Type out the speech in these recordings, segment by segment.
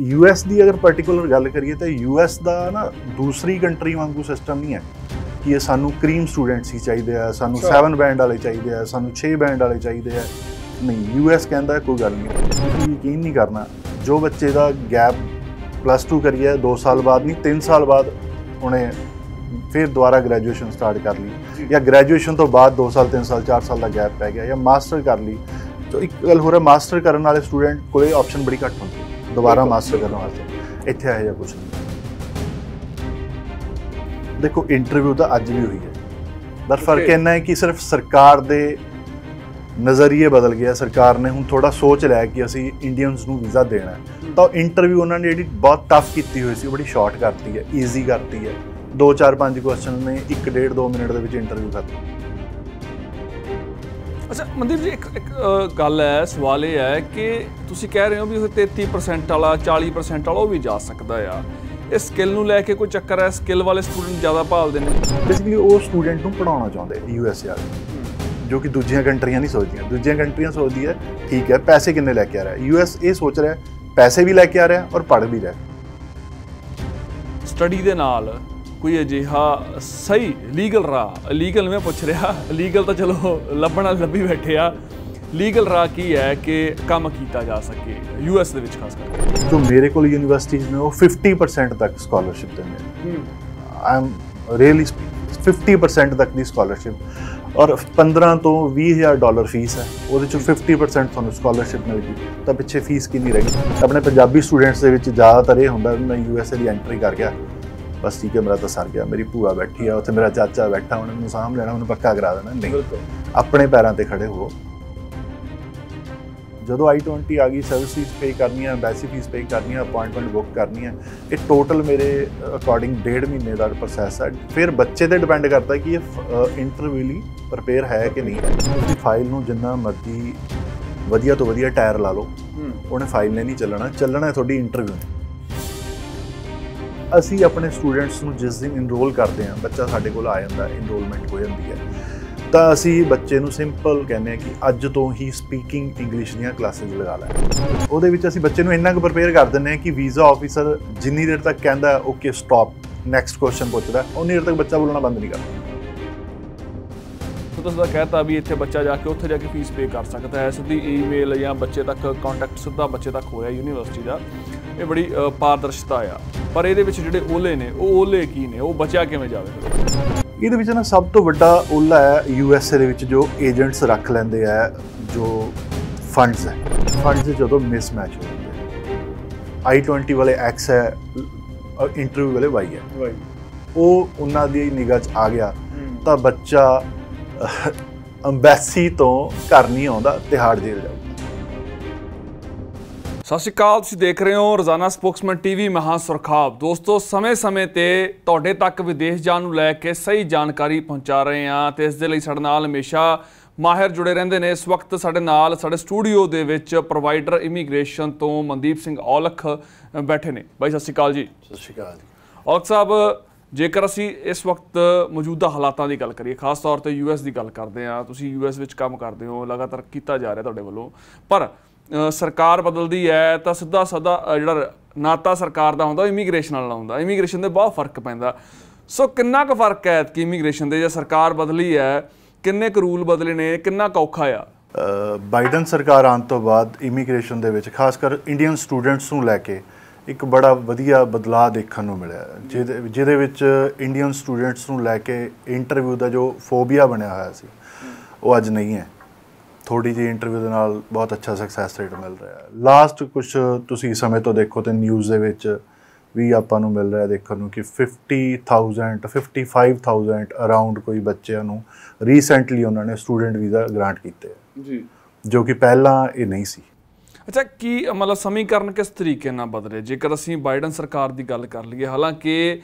U S ਦੀ ਅਗਰ particular ਗੱਲ ਕਰੀਏ ਤਾਂ ਯੂ ਐਸ ਦਾ ਨਾ ਦੂਸਰੀ ਕੰਟਰੀ ਵਾਂਗੂ ਸਿਸਟਮ ਨਹੀਂ ਹੈ ਕਿ ਇਹ ਸਾਨੂੰ ਕ੍ਰੀਮ ਸਟੂਡੈਂਟਸ ਹੀ ਚਾਹੀਦੇ ਆ ਸਾਨੂੰ 7 ਬੈਂਡ ਵਾਲੇ ਚਾਹੀਦੇ ਆ ਸਾਨੂੰ 6 ਬੈਂਡ ਵਾਲੇ ਚਾਹੀਦੇ ਆ ਨਹੀਂ ਯੂ ਐਸ ਕਹਿੰਦਾ ਕੋਈ ਗੱਲ ਨਹੀਂ ਤੁਸੀਂ ਯਕੀਨ ਨਹੀਂ ਕਰਨਾ ਜੋ ਬੱਚੇ ਦਾ ਗੈਪ ਪਲੱਸ 2 ਕਰੀਏ 2 ਸਾਲ ਬਾਅਦ ਨਹੀਂ 3 ਸਾਲ ਬਾਅਦ ਉਹਨੇ ਫਿਰ ਦੁਬਾਰਾ ਗ੍ਰੈਜੂਏਸ਼ਨ ਸਟਾਰਟ ਕਰ ਲਈ ਜਾਂ ਗ੍ਰੈਜੂਏਸ਼ਨ ਤੋਂ ਬਾਅਦ 2 ਸਾਲ 3 ਸਾਲ 4 ਸਾਲ ਦਾ ਗੈਪ ਪੈ ਗਿਆ ਜਾਂ ਮਾਸਟਰ ਕਰ ਲਈ ਤਾਂ ਇੱਕ ਗੱਲ ਹੋਰ ਹੈ ਮਾਸਟਰ ਕਰਨ ਵਾਲੇ ਸਟੂਡੈਂਟ ਕੋਲੇ ਆਪਸ਼ਨ ਬੜੀ ਘੱਟ ਹੁੰਦੀ ਦੁਬਾਰਾ ਮਾਸਟਰ ਕਰਨ ਵਾਸਤੇ ਇੱਥੇ ਆਇਆ ਜਾਂ ਕੁਝ ਨਹੀਂ ਦੇਖੋ ਇੰਟਰਵਿਊ ਤਾਂ ਅੱਜ ਵੀ ਹੋਈ ਹੈ ਪਰ ਫਰਕ ਇਹਨਾਂ ਹੈ ਕਿ ਸਿਰਫ ਸਰਕਾਰ ਦੇ ਨਜ਼ਰੀਏ ਬਦਲ ਗਿਆ ਸਰਕਾਰ ਨੇ ਹੁਣ ਥੋੜਾ ਸੋਚ ਲਿਆ ਕਿ ਅਸੀਂ ਇੰਡੀਅਨਸ ਨੂੰ ਵੀਜ਼ਾ ਦੇਣਾ ਤਾਂ ਇੰਟਰਵਿਊ ਉਹਨਾਂ ਨੇ ਜਿਹੜੀ ਬਹੁਤ ਟਫ ਕੀਤੀ ਹੋਈ ਸੀ ਬੜੀ ਸ਼ਾਰਟ ਕਰਤੀ ਹੈ ਈਜ਼ੀ ਕਰਤੀ ਹੈ 2 4 5 ਕੁਐਸਚਨ ਨੇ 1 1.5 2 ਮਿੰਟ ਦੇ ਵਿੱਚ ਇੰਟਰਵਿਊ ਕਰਤੀ ਅੱਛਾ ਮਨਦੀਪ ਜੀ ਇੱਕ ਇੱਕ ਗੱਲ ਹੈ ਸਵਾਲ ਇਹ ਹੈ ਕਿ ਤੁਸੀਂ ਕਹਿ ਰਹੇ ਹੋ ਵੀ ਉਹ 33% ਵਾਲਾ 40% ਵਾਲਾ ਉਹ ਵੀ ਜਾ ਸਕਦਾ ਆ ਇਹ ਸਕਿੱਲ ਨੂੰ ਲੈ ਕੇ ਕੋਈ ਚੱਕਰ ਹੈ ਸਕਿੱਲ ਵਾਲੇ ਸਟੂਡੈਂਟ ਜ਼ਿਆਦਾ ਭਾਲਦੇ ਨੇ ਬੇਸਿਕਲੀ ਉਹ ਸਟੂਡੈਂਟ ਨੂੰ ਪੜਾਉਣਾ ਚਾਹੁੰਦੇ ਯੂ ਐਸ ਆਰ ਜੋ ਕਿ ਦੂਜੀਆਂ ਕੰਟਰੀਆਂ ਨਹੀਂ ਸੋਚਦੀਆਂ ਦੂਜੀਆਂ ਕੰਟਰੀਆਂ ਸੋਚਦੀ ਹੈ ਠੀਕ ਹੈ ਪੈਸੇ ਕਿੰਨੇ ਲੈ ਕੇ ਆ ਰਿਹਾ ਯੂ ਐਸ ਇਹ ਸੋਚ ਰਿਹਾ ਪੈਸੇ ਵੀ ਲੈ ਕੇ ਆ ਰਿਹਾ ਔਰ ਪੜ ਵੀ ਰਿਹਾ ਸਟੱਡੀ ਦੇ ਨਾਲ ਕੋਈ ਅਜਿਹਾ ਸਹੀ ਲੀਗਲ ਰਾਹ ਲੀਗਲ ਮੈਂ ਪੁੱਛ ਰਿਹਾ ਲੀਗਲ ਤਾਂ ਚਲੋ ਲੱਭਣਾ ਲੱਭੀ ਬੈਠੇ ਆ ਲੀਗਲ ਰਾਹ ਕੀ ਹੈ ਕਿ ਕੰਮ ਕੀਤਾ ਜਾ ਸਕੇ ਯੂ ਐਸ ਦੇ ਵਿੱਚ ਖਾਸ ਕਰਕੇ ਜੋ ਮੇਰੇ ਕੋਲ ਯੂਨੀਵਰਸਿਟੀਜ਼ ਨੇ ਉਹ 50% ਤੱਕ ਸਕਾਲਰਸ਼ਿਪ ਦਿੰਦੇ ਨੇ ਆਮ ਰੀਅਲੀ 50% ਤੱਕ ਦੀ ਸਕਾਲਰਸ਼ਿਪ ਔਰ 15 ਤੋਂ 20000 ਡਾਲਰ ਫੀਸ ਹੈ ਉਹਦੇ ਚੋਂ 50% ਤੁਹਾਨੂੰ ਸਕਾਲਰਸ਼ਿਪ ਮਿਲਦੀ ਤਾਂ ਪਿੱਛੇ ਫੀਸ ਕਿੰਨੀ ਰਹੀ ਆਪਣੇ ਪੰਜਾਬੀ ਸਟੂਡੈਂਟਸ ਦੇ ਵਿੱਚ ਜ਼ਿਆਦਾਤਰ ਇਹ ਹੁੰਦਾ ਮੈਂ ਏ ਦੀ ਐਂਟਰੀ ਕਰ ਗਿਆ ਬਸ ਠੀਕ ਹੈ ਮੇਰਾ ਤਾਂ ਸਰ ਗਿਆ ਮੇਰੀ ਭੂਆ ਬੈਠੀ ਆ ਉੱਥੇ ਮੇਰਾ ਚਾਚਾ ਬੈਠਾ ਉਹਨਾਂ ਨੂੰ ਸਾਹਮ ਲੈਣਾ ਉਹਨੂੰ ਪੱਕਾ ਕਰਾ ਦੇਣਾ ਨਹੀਂ ਆਪਣੇ ਪੈਰਾਂ ਤੇ ਖੜੇ ਹੋ ਜਦੋਂ i20 ਆ ਗਈ ਸਰਵਿਸਿਸ ਪੇ ਕਰਨੀਆਂ ਐਂਬੈਸੀ ਫੀਸ ਪੇ ਕਰਨੀਆਂ ਅਪਾਇੰਟਮੈਂਟ ਬੁੱਕ ਕਰਨੀਆਂ ਇਹ ਟੋਟਲ ਮੇਰੇ ਅਕੋਰਡਿੰਗ ਡੇਢ ਮਹੀਨੇ ਦਾ ਪ੍ਰੋਸੈਸ ਹੈ ਫਿਰ ਬੱਚੇ ਤੇ ਡਿਪੈਂਡ ਕਰਦਾ ਕਿ ਇਹ ਇੰਟਰਵਿਊ ਲਈ ਪ੍ਰਪੇਅਰ ਹੈ ਕਿ ਨਹੀਂ ਹੈ ਫਾਈਲ ਨੂੰ ਜਿੰਨਾ ਮਰਜ਼ੀ ਵਧੀਆ ਤੋਂ ਵਧੀਆ ਟਾਇਰ ਲਾ ਲਓ ਉਹਨੇ ਫਾਈਲ ਨੇ ਨਹੀਂ ਚੱਲਣਾ ਚੱਲਣਾ ਹੈ ਤੁਹਾਡੀ ਇੰਟਰਵਿਊ ਨੇ ਅਸੀਂ ਆਪਣੇ ਸਟੂਡੈਂਟਸ ਨੂੰ ਜਿਸ ਦਿਨ ਇਨਰੋਲ ਕਰਦੇ ਆ ਬੱਚਾ ਸਾਡੇ ਕੋਲ ਆ ਜਾਂਦਾ ਇਨਰੋਲਮੈਂਟ ਹੋ ਜਾਂਦੀ ਹੈ ਤਾਂ ਅਸੀਂ ਬੱਚੇ ਨੂੰ ਸਿੰਪਲ ਕਹਿੰਦੇ ਆ ਕਿ ਅੱਜ ਤੋਂ ਹੀ ਸਪੀਕਿੰਗ ਇੰਗਲਿਸ਼ ਦੀਆਂ ਕਲਾਸਿਸ ਲਗਾ ਲੈ ਉਹਦੇ ਵਿੱਚ ਅਸੀਂ ਬੱਚੇ ਨੂੰ ਇੰਨਾ ਕੁ ਪ੍ਰੇਪੇਅਰ ਕਰ ਦਿੰਦੇ ਆ ਕਿ ਵੀਜ਼ਾ ਆਫੀਸਰ ਜਿੰਨੀ ਦੇਰ ਤੱਕ ਕਹਿੰਦਾ ਓਕੇ ਸਟਾਪ ਨੈਕਸਟ ਕੁਐਸਚਨ ਪੁੱਛਦਾ ਉਨੀ ਦੇਰ ਤੱਕ ਬੱਚਾ ਬੋਲਣਾ ਬੰਦ ਨਹੀਂ ਕਰਦਾ ਤੁਸੀਂ ਦਾ ਕਹਿਤਾ ਵੀ ਇੱਥੇ ਬੱਚਾ ਜਾ ਕੇ ਉੱਥੇ ਜਾ ਕੇ ਫੀਸ ਪੇ ਕਰ ਸਕਦਾ ਹੈ ਸਿੱਧੀ ਈਮੇਲ ਜਾਂ ਬੱਚੇ ਤੱਕ ਕੰਟੈਕਟ ਸਿੱਧਾ ਬੱਚੇ ਤੱਕ ਹੋਇਆ ਯੂਨੀਵਰਸਿਟੀ ਦਾ ਇਹ ਬੜੀ ਪਾਰਦਰਸ਼ਤਾ ਆ ਪਰ ਇਹਦੇ ਵਿੱਚ ਜਿਹੜੇ ਓਲੇ ਨੇ ਉਹ ਓਲੇ ਕੀ ਨੇ ਉਹ ਬਚਿਆ ਕਿਵੇਂ ਜਾਵੇ ਇਹਦੇ ਵਿੱਚ ਨਾ ਸਭ ਤੋਂ ਵੱਡਾ ਓਲਾ ਹੈ ਯੂ ਐਸ ਏ ਦੇ ਵਿੱਚ ਜੋ ਏਜੰਟਸ ਰੱਖ ਲੈਂਦੇ ਆ ਜੋ ਫੰਡਸ ਹੈ ਫੰਡਸ ਜਦੋਂ ਮਿਸਮੈਚ ਹੋ ਜਾਂਦੇ ਆਈ 20 ਵਾਲੇ ਐਕਸ ਹੈ ਇੰਟਰਵਿਊ ਵਾਲੇ ਵਾਈ ਹੈ ਉਹ ਉਹਨਾਂ ਦੀ ਨਿਗਾਹ 'ਚ ਆ ਗਿਆ ਤਾਂ ਬੱਚਾ ਅੰਬੈਸੀ ਤੋਂ ਘਰ ਨਹੀਂ ਆਉਂਦਾ ਤਿਹਾੜ ਜੇਲ੍ਹ ਜਾਊ ਸਤਿ ਸ਼੍ਰੀ ਅਕਾਲ ਤੁਸੀਂ ਦੇਖ ਰਹੇ ਹੋ ਰੋਜ਼ਾਨਾ ਸਪੋਕਸਮੈਨ ਟੀਵੀ ਮਹਾ ਸੁਰਖਾਬ ਦੋਸਤੋ ਸਮੇਂ-ਸਮੇਂ ਤੇ ਤੁਹਾਡੇ ਤੱਕ ਵਿਦੇਸ਼ ਜਾਣ ਨੂੰ ਲੈ ਕੇ ਸਹੀ ਜਾਣਕਾਰੀ ਪਹੁੰਚਾ ਰਹੇ ਹਾਂ ਤੇ ਇਸ ਦੇ ਲਈ ਸਾਡੇ ਨਾਲ ਹਮੇਸ਼ਾ ਮਾਹਿਰ ਜੁੜੇ ਰਹਿੰਦੇ ਨੇ ਇਸ ਵਕਤ ਸਾਡੇ ਨਾਲ ਸਾਡੇ ਸਟੂਡੀਓ ਦੇ ਵਿੱਚ ਪ੍ਰੋਵਾਈਡਰ ਇਮੀਗ੍ਰੇਸ਼ਨ ਤੋਂ ਮਨਦੀਪ ਸਿੰਘ ਔਲਖ ਬੈਠੇ ਨੇ ਬਾਈ ਸਤਿ ਸ਼੍ਰੀ ਅਕਾਲ ਜੀ ਸਤਿ ਸ਼੍ਰੀ ਅਕਾਲ ਜੀ ਔਲਖ ਸਾਹਿਬ ਜੇਕਰ ਅਸੀਂ ਇਸ ਵਕਤ ਮੌਜੂਦਾ ਹਾਲਾਤਾਂ ਦੀ ਗੱਲ ਕਰੀਏ ਖਾਸ ਤੌਰ ਤੇ ਯੂਐਸ ਦੀ ਗੱਲ ਕਰਦੇ ਆ ਤੁਸੀਂ ਯੂਐਸ ਵਿੱਚ ਕੰਮ ਕਰਦੇ ਹੋ ਲਗਾਤਾਰ ਕੀਤਾ ਜਾ ਰਿਹਾ ਤੁਹਾਡੇ ਵੱਲੋਂ ਪਰ ਸਰਕਾਰ ਬਦਲਦੀ ਹੈ ਤਾਂ ਸਿੱਧਾ ਸਦਾ ਜਿਹੜਾ ਨਾਤਾ ਸਰਕਾਰ ਦਾ ਹੁੰਦਾ ਇਮੀਗ੍ਰੇਸ਼ਨ ਨਾਲ ਹੁੰਦਾ ਇਮੀਗ੍ਰੇਸ਼ਨ ਦੇ ਬਹੁਤ ਫਰਕ ਪੈਂਦਾ ਸੋ ਕਿੰਨਾ ਕੁ ਫਰਕ ਹੈ ਕਿ ਇਮੀਗ੍ਰੇਸ਼ਨ ਦੇ ਜੇ ਸਰਕਾਰ ਬਦਲੀ ਹੈ ਕਿੰਨੇ ਕੁ ਰੂਲ ਬਦਲੇ ਨੇ ਕਿੰਨਾ ਕੌਖਾ ਆ ਬਾਈਡਨ ਸਰਕਾਰ ਆਉਣ ਤੋਂ ਬਾਅਦ ਇਮੀਗ੍ਰੇਸ਼ਨ ਦੇ ਵਿੱਚ ਖਾਸ ਕਰ ਇੰਡੀਅਨ ਸਟੂਡੈਂਟਸ ਨੂੰ ਲੈ ਕੇ ਇੱਕ ਬੜਾ ਵਧੀਆ ਬਦਲਾਅ ਦੇਖਣ ਨੂੰ ਮਿਲਿਆ ਜਿਹਦੇ ਜਿਹਦੇ ਵਿੱਚ ਇੰਡੀਅਨ ਸਟੂਡੈਂਟਸ ਨੂੰ ਲੈ ਕੇ ਇੰਟਰਵਿਊ ਦਾ ਜੋ ਫੋਬੀਆ ਬਣਿਆ ਹੋਇਆ ਸੀ ਉਹ ਅੱਜ ਨਹੀਂ ਹੈ ਥੋੜੀ ਜੀ ਇੰਟਰਵਿਊ ਦੇ ਨਾਲ ਬਹੁਤ ਅੱਛਾ ਸਕਸੈਸ ਰੇਟ ਮਿਲ ਰਿਹਾ ਹੈ ਲਾਸਟ ਕੁਝ ਤੁਸੀਂ ਸਮੇਂ ਤੋਂ ਦੇਖੋ ਤੇ ਨਿਊਜ਼ ਦੇ ਵਿੱਚ ਵੀ ਆਪਾਂ ਨੂੰ ਮਿਲ ਰਿਹਾ ਦੇਖਣ ਨੂੰ ਕਿ 50000 55000 ਅਰਾਊਂਡ ਕੋਈ ਬੱਚਿਆਂ ਨੂੰ ਰੀਸੈਂਟਲੀ ਉਹਨਾਂ ਨੇ ਸਟੂਡੈਂਟ ਵੀਜ਼ਾ ਗ੍ਰਾਂਟ ਕੀਤੇ ਜੀ ਜੋ ਕਿ ਪਹਿਲਾਂ ਇਹ ਨਹੀਂ ਸੀ ਅੱਛਾ ਕੀ ਮਤਲਬ ਸਮੀਕਰਨ ਕਿਸ ਤਰੀਕੇ ਨਾਲ ਬਦਲੇ ਜੇਕਰ ਅਸੀਂ ਬਾਈਡਨ ਸਰਕਾਰ ਦੀ ਗੱਲ ਕਰ ਲਈਏ ਹਾਲਾਂਕਿ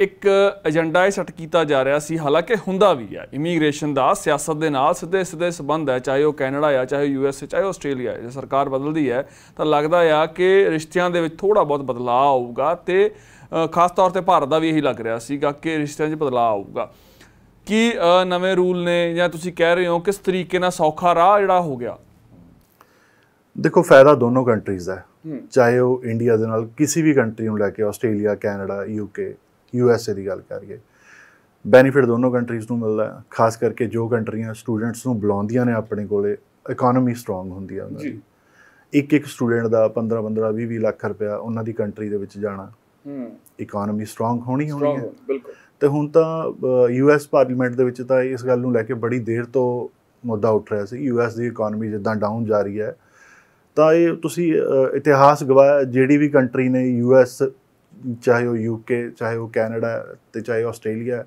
ਇੱਕ ਏਜੰਡਾ ਇਹ ਸੈੱਟ ਕੀਤਾ ਜਾ ਰਿਹਾ ਸੀ ਹਾਲਾਂਕਿ ਹੁੰਦਾ ਵੀ ਹੈ ਇਮੀਗ੍ਰੇਸ਼ਨ ਦਾ ਸਿਆਸਤ ਦੇ ਨਾਲ ਸਿੱਧੇ ਸਿੱਧੇ ਸਬੰਧ ਹੈ ਚਾਹੇ ਉਹ ਕੈਨੇਡਾ ਆ ਚਾਹੇ ਯੂ ਐਸ ਏ ਚਾਹੇ ਆਸਟ੍ਰੇਲੀਆ ਜੇ ਸਰਕਾਰ ਬਦਲਦੀ ਹੈ ਤਾਂ ਲੱਗਦਾ ਆ ਕਿ ਰਿਸ਼ਤਿਆਂ ਦੇ ਵਿੱਚ ਥੋੜਾ ਬਹੁਤ ਬਦਲਾਅ ਆਊਗਾ ਤੇ ਖਾਸ ਤੌਰ ਤੇ ਭਾਰਤ ਦਾ ਵੀ ਇਹੀ ਲੱਗ ਰਿਹਾ ਸੀਗਾ ਕਿ ਰਿਸ਼ਤਿਆਂ 'ਚ ਬਦਲਾਅ ਆਊਗਾ ਕੀ ਨਵੇਂ ਰੂਲ ਨੇ ਜਾਂ ਤੁਸੀਂ ਕਹਿ ਰਹੇ ਹੋ ਕਿਸ ਤਰੀਕੇ ਨਾਲ ਸੌਖਾ ਰਾਹ ਜਿਹੜਾ ਹੋ ਗਿਆ ਦੇਖੋ ਫਾਇਦਾ ਦੋਨੋਂ ਕੰਟਰੀਜ਼ ਦਾ ਹੈ ਚਾਹੇ ਉਹ ਇੰਡੀਆ ਦੇ ਨਾਲ ਕਿਸੇ ਵੀ ਕੰਟਰੀ ਨੂੰ ਲੈ ਕੇ ਆਸਟ੍ਰੇਲੀਆ ਕੈਨੇਡਾ ਯੂਕੇ ਯੂਐਸਏ ਦੀ ਗੱਲ ਕਰੀਏ ਬੈਨੀਫਿਟ ਦੋਨੋਂ ਕੰਟਰੀਜ਼ ਨੂੰ ਮਿਲਦਾ ਹੈ ਖਾਸ ਕਰਕੇ ਜੋ ਕੰਟਰੀਆਂ ਸਟੂਡੈਂਟਸ ਨੂੰ ਬੁਲਾਉਂਦੀਆਂ ਨੇ ਆਪਣੇ ਕੋਲੇ ਇਕਨੋਮੀ ਸਟਰੋਂਗ ਹੁੰਦੀ ਹੈ ਉਹਨਾਂ ਦੀ ਇੱਕ ਇੱਕ ਸਟੂਡੈਂਟ ਦਾ 15 15 20 20 ਲੱਖ ਰੁਪਇਆ ਉਹਨਾਂ ਦੀ ਕੰਟਰੀ ਦੇ ਵਿੱਚ ਜਾਣਾ ਹਮ ਇਕਨੋਮੀ ਸਟਰੋਂਗ ਹੋਣੀ ਹੋਣੀ ਹੈ ਬਿਲਕੁਲ ਤੇ ਹੁਣ ਤਾਂ ਯੂਐਸ ਪਾਰਲੀਮੈਂਟ ਦੇ ਵਿੱਚ ਤਾਂ ਇਸ ਗੱਲ ਨੂੰ ਲੈ ਕੇ ਬੜੀ ਦੇਰ ਤੋਂ ਮੁੱਦਾ ਉੱਠ ਰਿਹਾ ਸੀ ਯੂਐਸ ਦੀ ਇਕਨੋਮੀ ਜਿੱਦਾਂ ਡਾਊਨ ਜਾ ਰਹੀ ਹੈ ਤਾਂ ਇਹ ਤੁਸੀਂ ਇਤਿਹਾਸ ਗਵਾਇਆ ਜਿਹੜੀ ਵੀ ਕੰਟਰੀ ਨੇ ਯੂਐਸ ਚਾਹੇ ਉਹ ਯੂਕੇ ਚਾਹੇ ਉਹ ਕੈਨੇਡਾ ਤੇ ਚਾਹੇ ਆਸਟ੍ਰੇਲੀਆ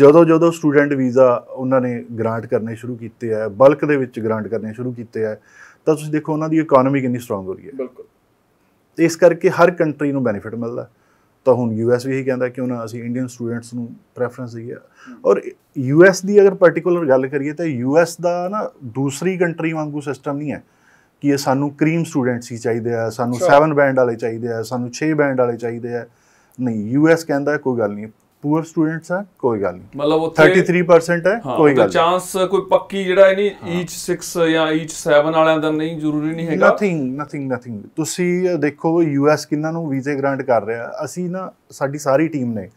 ਜਦੋਂ ਜਦੋਂ ਸਟੂਡੈਂਟ ਵੀਜ਼ਾ ਉਹਨਾਂ ਨੇ ਗ੍ਰਾਂਟ ਕਰਨੇ ਸ਼ੁਰੂ ਕੀਤੇ ਆ ਬਲਕ ਦੇ ਵਿੱਚ ਗ੍ਰਾਂਟ ਕਰਨੇ ਸ਼ੁਰੂ ਕੀਤੇ ਆ ਤਾਂ ਤੁਸੀਂ ਦੇਖੋ ਉਹਨਾਂ ਦੀ ਇਕਨੋਮੀ ਕਿੰਨੀ ਸਟਰੋਂਗ ਹੋ ਰਹੀ ਹੈ ਬਿਲਕੁਲ ਇਸ ਕਰਕੇ ਹਰ ਕੰਟਰੀ ਨੂੰ ਬੈਨੀਫਿਟ ਮਿਲਦਾ ਤਾਂ ਹੁਣ ਯੂਐਸ ਵੀ ਇਹੀ ਕਹਿੰਦਾ ਕਿ ਉਹਨਾਂ ਅਸੀਂ ਇੰਡੀਅਨ ਸਟੂਡੈਂਟਸ ਨੂੰ ਪ੍ਰੈਫਰੈਂਸ ਗਿਆ ਔਰ ਯੂਐਸ ਦੀ ਅਗਰ ਪਾਰਟਿਕੂਲਰ ਗੱਲ ਕਰੀਏ ਤਾਂ ਯੂਐਸ ਦਾ ਨਾ ਦੂਸਰੀ ਕੰਟਰੀ ਵਾਂਗੂ ਸਿਸਟਮ ਨਹੀਂ ਹੈ ਕਿ ਇਹ ਸਾਨੂੰ ਕਰੀਮ ਸਟੂਡੈਂਟਸ ਹੀ ਚਾਹੀਦੇ ਆ ਸਾਨੂੰ 7 ਬੈਂਡ ਵਾਲੇ ਚਾਹੀਦੇ ਆ ਸਾਨੂੰ 6 ਬੈਂਡ ਵਾਲੇ ਚਾਹੀਦੇ ਆ ਨਹੀਂ ਯੂਐਸ ਕਹਿੰਦਾ ਕੋਈ ਗੱਲ ਨਹੀਂ ਪੂਰ ਸਟੂਡੈਂਟਸ ਆ ਕੋਈ ਗੱਲ ਨਹੀਂ ਮਤਲਬ ਉਹ 33% ਹੈ ਕੋਈ ਗੱਲ ਨਹੀਂ ਚਾਂਸ ਕੋਈ ਪੱਕੀ ਜਿਹੜਾ ਇਹ ਨਹੀਂ ਈਚ 6 ਜਾਂ ਈਚ 7 ਵਾਲਿਆਂ ਦਾ ਨਹੀਂ ਜ਼ਰੂਰੀ ਨਹੀਂ ਹੈਗਾ ਨਥਿੰਗ ਨਥਿੰਗ ਨਥਿੰਗ ਤੁਸੀਂ ਦੇਖੋ ਯੂਐਸ ਕਿੰਨਾ ਨੂੰ ਵੀਜ਼ੇ ਗ੍ਰਾਂਟ ਕਰ ਰਿਹਾ ਅਸੀਂ ਨਾ ਸਾਡੀ ਸਾਰੀ ਟੀਮ ਨੇ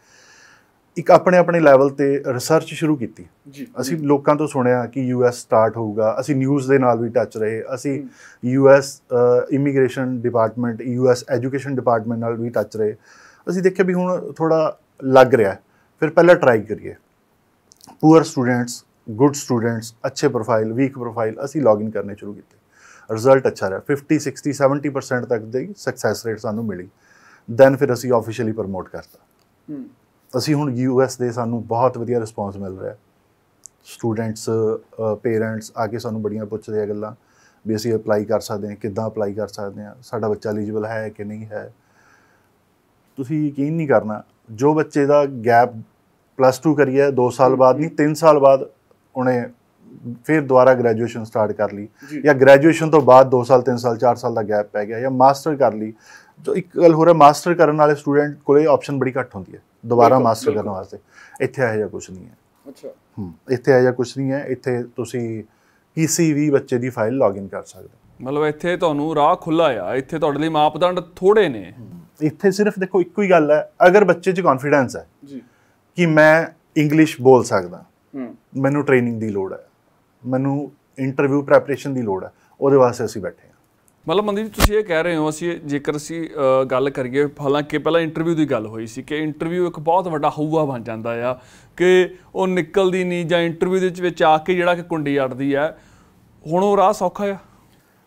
ਇੱਕ ਆਪਣੇ ਆਪਣੇ ਲੈਵਲ ਤੇ ਰਿਸਰਚ ਸ਼ੁਰੂ ਕੀਤੀ ਜੀ ਅਸੀਂ ਲੋਕਾਂ ਤੋਂ ਸੁਣਿਆ ਕਿ ਯੂਐਸ ਸਟਾਰਟ ਹੋਊਗਾ ਅਸੀਂ ਨਿਊਜ਼ ਦੇ ਨਾਲ ਵੀ ਟੱਚ ਰਹੇ ਅਸੀਂ US immigration department US education department ਨਾਲ ਵੀ ਟੱਚ ਰਹੇ ਅਸੀਂ ਦੇਖਿਆ ਵੀ ਹੁਣ ਥੋੜਾ ਲੱਗ ਰਿਹਾ ਫਿਰ ਪਹਿਲਾਂ ਟਰਾਈ ਕਰੀਏ ਪੂਅਰ ਸਟੂਡੈਂਟਸ ਗੁੱਡ ਸਟੂਡੈਂਟਸ ਅੱਛੇ ਪ੍ਰੋਫਾਈਲ ਵੀਕ ਪ੍ਰੋਫਾਈਲ ਅਸੀਂ ਲੌਗਇਨ ਕਰਨੇ ਸ਼ੁਰੂ ਕੀਤੇ ਰਿਜ਼ਲਟ ਅੱਛਾ ਰਿਹਾ 50 60 70% ਤੱਕ ਦੀ ਸਕਸੈਸ ਰੇਟ ਸਾਨੂੰ ਮਿਲੀ ਦੈਨ ਫਿਰ ਅਸੀਂ ਆਫੀਸ਼ੀਅਲੀ ਪ੍ਰਮੋਟ ਕਰਤਾ ਅਸੀਂ ਹੁਣ ਯੂਐਸ ਦੇ ਸਾਨੂੰ ਬਹੁਤ ਵਧੀਆ ਰਿਸਪੌਂਸ ਮਿਲ ਰਿਹਾ ਸਟੂਡੈਂਟਸ ਪੇਰੈਂਟਸ ਆ ਕੇ ਸਾਨੂੰ ਬੜੀਆਂ ਪੁੱਛਦੇ ਆ ਗੱਲਾਂ ਵੀ ਅਸੀਂ ਅਪਲਾਈ ਕਰ ਸਕਦੇ ਹਾਂ ਕਿੱਦਾਂ ਅਪਲਾਈ ਕਰ ਸਕਦੇ ਹਾਂ ਸਾਡਾ ਬੱਚਾ ਐਲੀਜੀਬਲ ਹੈ ਕਿ ਨਹੀਂ ਹੈ ਤੁਸੀਂ ਯਕੀਨ ਨਹੀਂ ਕਰਨਾ ਜੋ ਬੱਚੇ ਦਾ ਗੈਪ ਪਲੱਸ 2 ਕਰੀਆ 2 ਸਾਲ ਬਾਅਦ ਨਹੀਂ 3 ਸਾਲ ਬਾਅਦ ਉਹਨੇ ਫਿਰ ਦੁਬਾਰਾ ਗ੍ਰੈਜੂਏਸ਼ਨ ਸਟਾਰਟ ਕਰ ਲਈ ਜਾਂ ਗ੍ਰੈਜੂਏਸ਼ਨ ਤੋਂ ਬਾਅਦ 2 ਸਾਲ 3 ਸਾਲ 4 ਸਾਲ ਦਾ ਗੈਪ ਪੈ ਗਿਆ ਜਾਂ ਮਾਸਟਰ ਕਰ ਲਈ ਜੋ ਇੱਕ ਗੱਲ ਹੋ ਰਿਹਾ ਮਾਸਟਰ ਕਰਨ ਵਾਲੇ ਸਟੂਡੈਂਟ ਕੋਲੇ ਆਪਸ਼ਨ ਬੜੀ ਘੱਟ ਹੁੰਦੀ ਹੈ ਦੁਬਾਰਾ ਮਾਸਟਰ ਕਰਨ ਵਾਸਤੇ ਇੱਥੇ ਆਇਆ ਜਿਹਾ ਕੁਝ ਨਹੀਂ ਹੈ ਅੱਛਾ ਹੂੰ ਇੱਥੇ ਆਇਆ ਜਿਹਾ ਕੁਝ ਨਹੀਂ ਹੈ ਇੱਥੇ ਤੁਸੀਂ ਕਿਸੇ ਵੀ ਬੱਚੇ ਦੀ ਫਾਈਲ ਲੌਗਇਨ ਕਰ ਸਕਦੇ ਮਤਲਬ ਇੱਥੇ ਤੁਹਾਨੂੰ ਰਾਹ ਖੁੱਲਾ ਆ ਇੱਥੇ ਤੁਹਾਡੇ ਲਈ ਮਾਪਦੰਡ ਥੋੜੇ ਨੇ ਇੱਥੇ ਸਿਰਫ ਦੇਖੋ ਇੱਕੋ ਹੀ ਗੱਲ ਹੈ ਅਗਰ ਬੱਚੇ 'ਚ ਕੌਨਫੀਡੈਂਸ ਹੈ ਜੀ ਕਿ ਮੈਂ ਇੰਗਲਿਸ਼ ਬੋਲ ਸਕਦਾ ਮੈਨੂੰ ਟ੍ਰੇਨਿੰਗ ਦੀ ਲੋੜ ਹੈ ਮੈਨੂੰ ਇੰਟਰਵਿਊ ਪ੍ਰੈਪਰੇਸ਼ਨ ਦੀ ਲੋੜ ਹੈ ਉਹਦੇ ਵਾਸਤੇ ਅਸੀਂ ਬੈਠੇ ਮਤਲਬ ਮੰਦੀ ਜੀ ਤੁਸੀਂ ਇਹ ਕਹਿ ਰਹੇ ਹੋ ਅਸੀਂ ਜੇਕਰ ਅਸੀਂ ਗੱਲ ਕਰੀਏ ਹਾਲਾਂਕਿ ਪਹਿਲਾਂ ਇੰਟਰਵਿਊ ਦੀ ਗੱਲ ਹੋਈ ਸੀ ਕਿ ਇੰਟਰਵਿਊ ਇੱਕ ਬਹੁਤ ਵੱਡਾ ਹਊਆ ਬਣ ਜਾਂਦਾ ਆ ਕਿ ਉਹ ਨਿਕਲਦੀ ਨਹੀਂ ਜਾਂ ਇੰਟਰਵਿਊ ਦੇ ਵਿੱਚ ਆ ਕੇ ਜਿਹੜਾ ਕਿ ਕੁੰਡੀ ਅੜਦੀ ਹੈ ਹੁਣ ਉਹ ਰਾਹ ਸੌਖਾ ਆ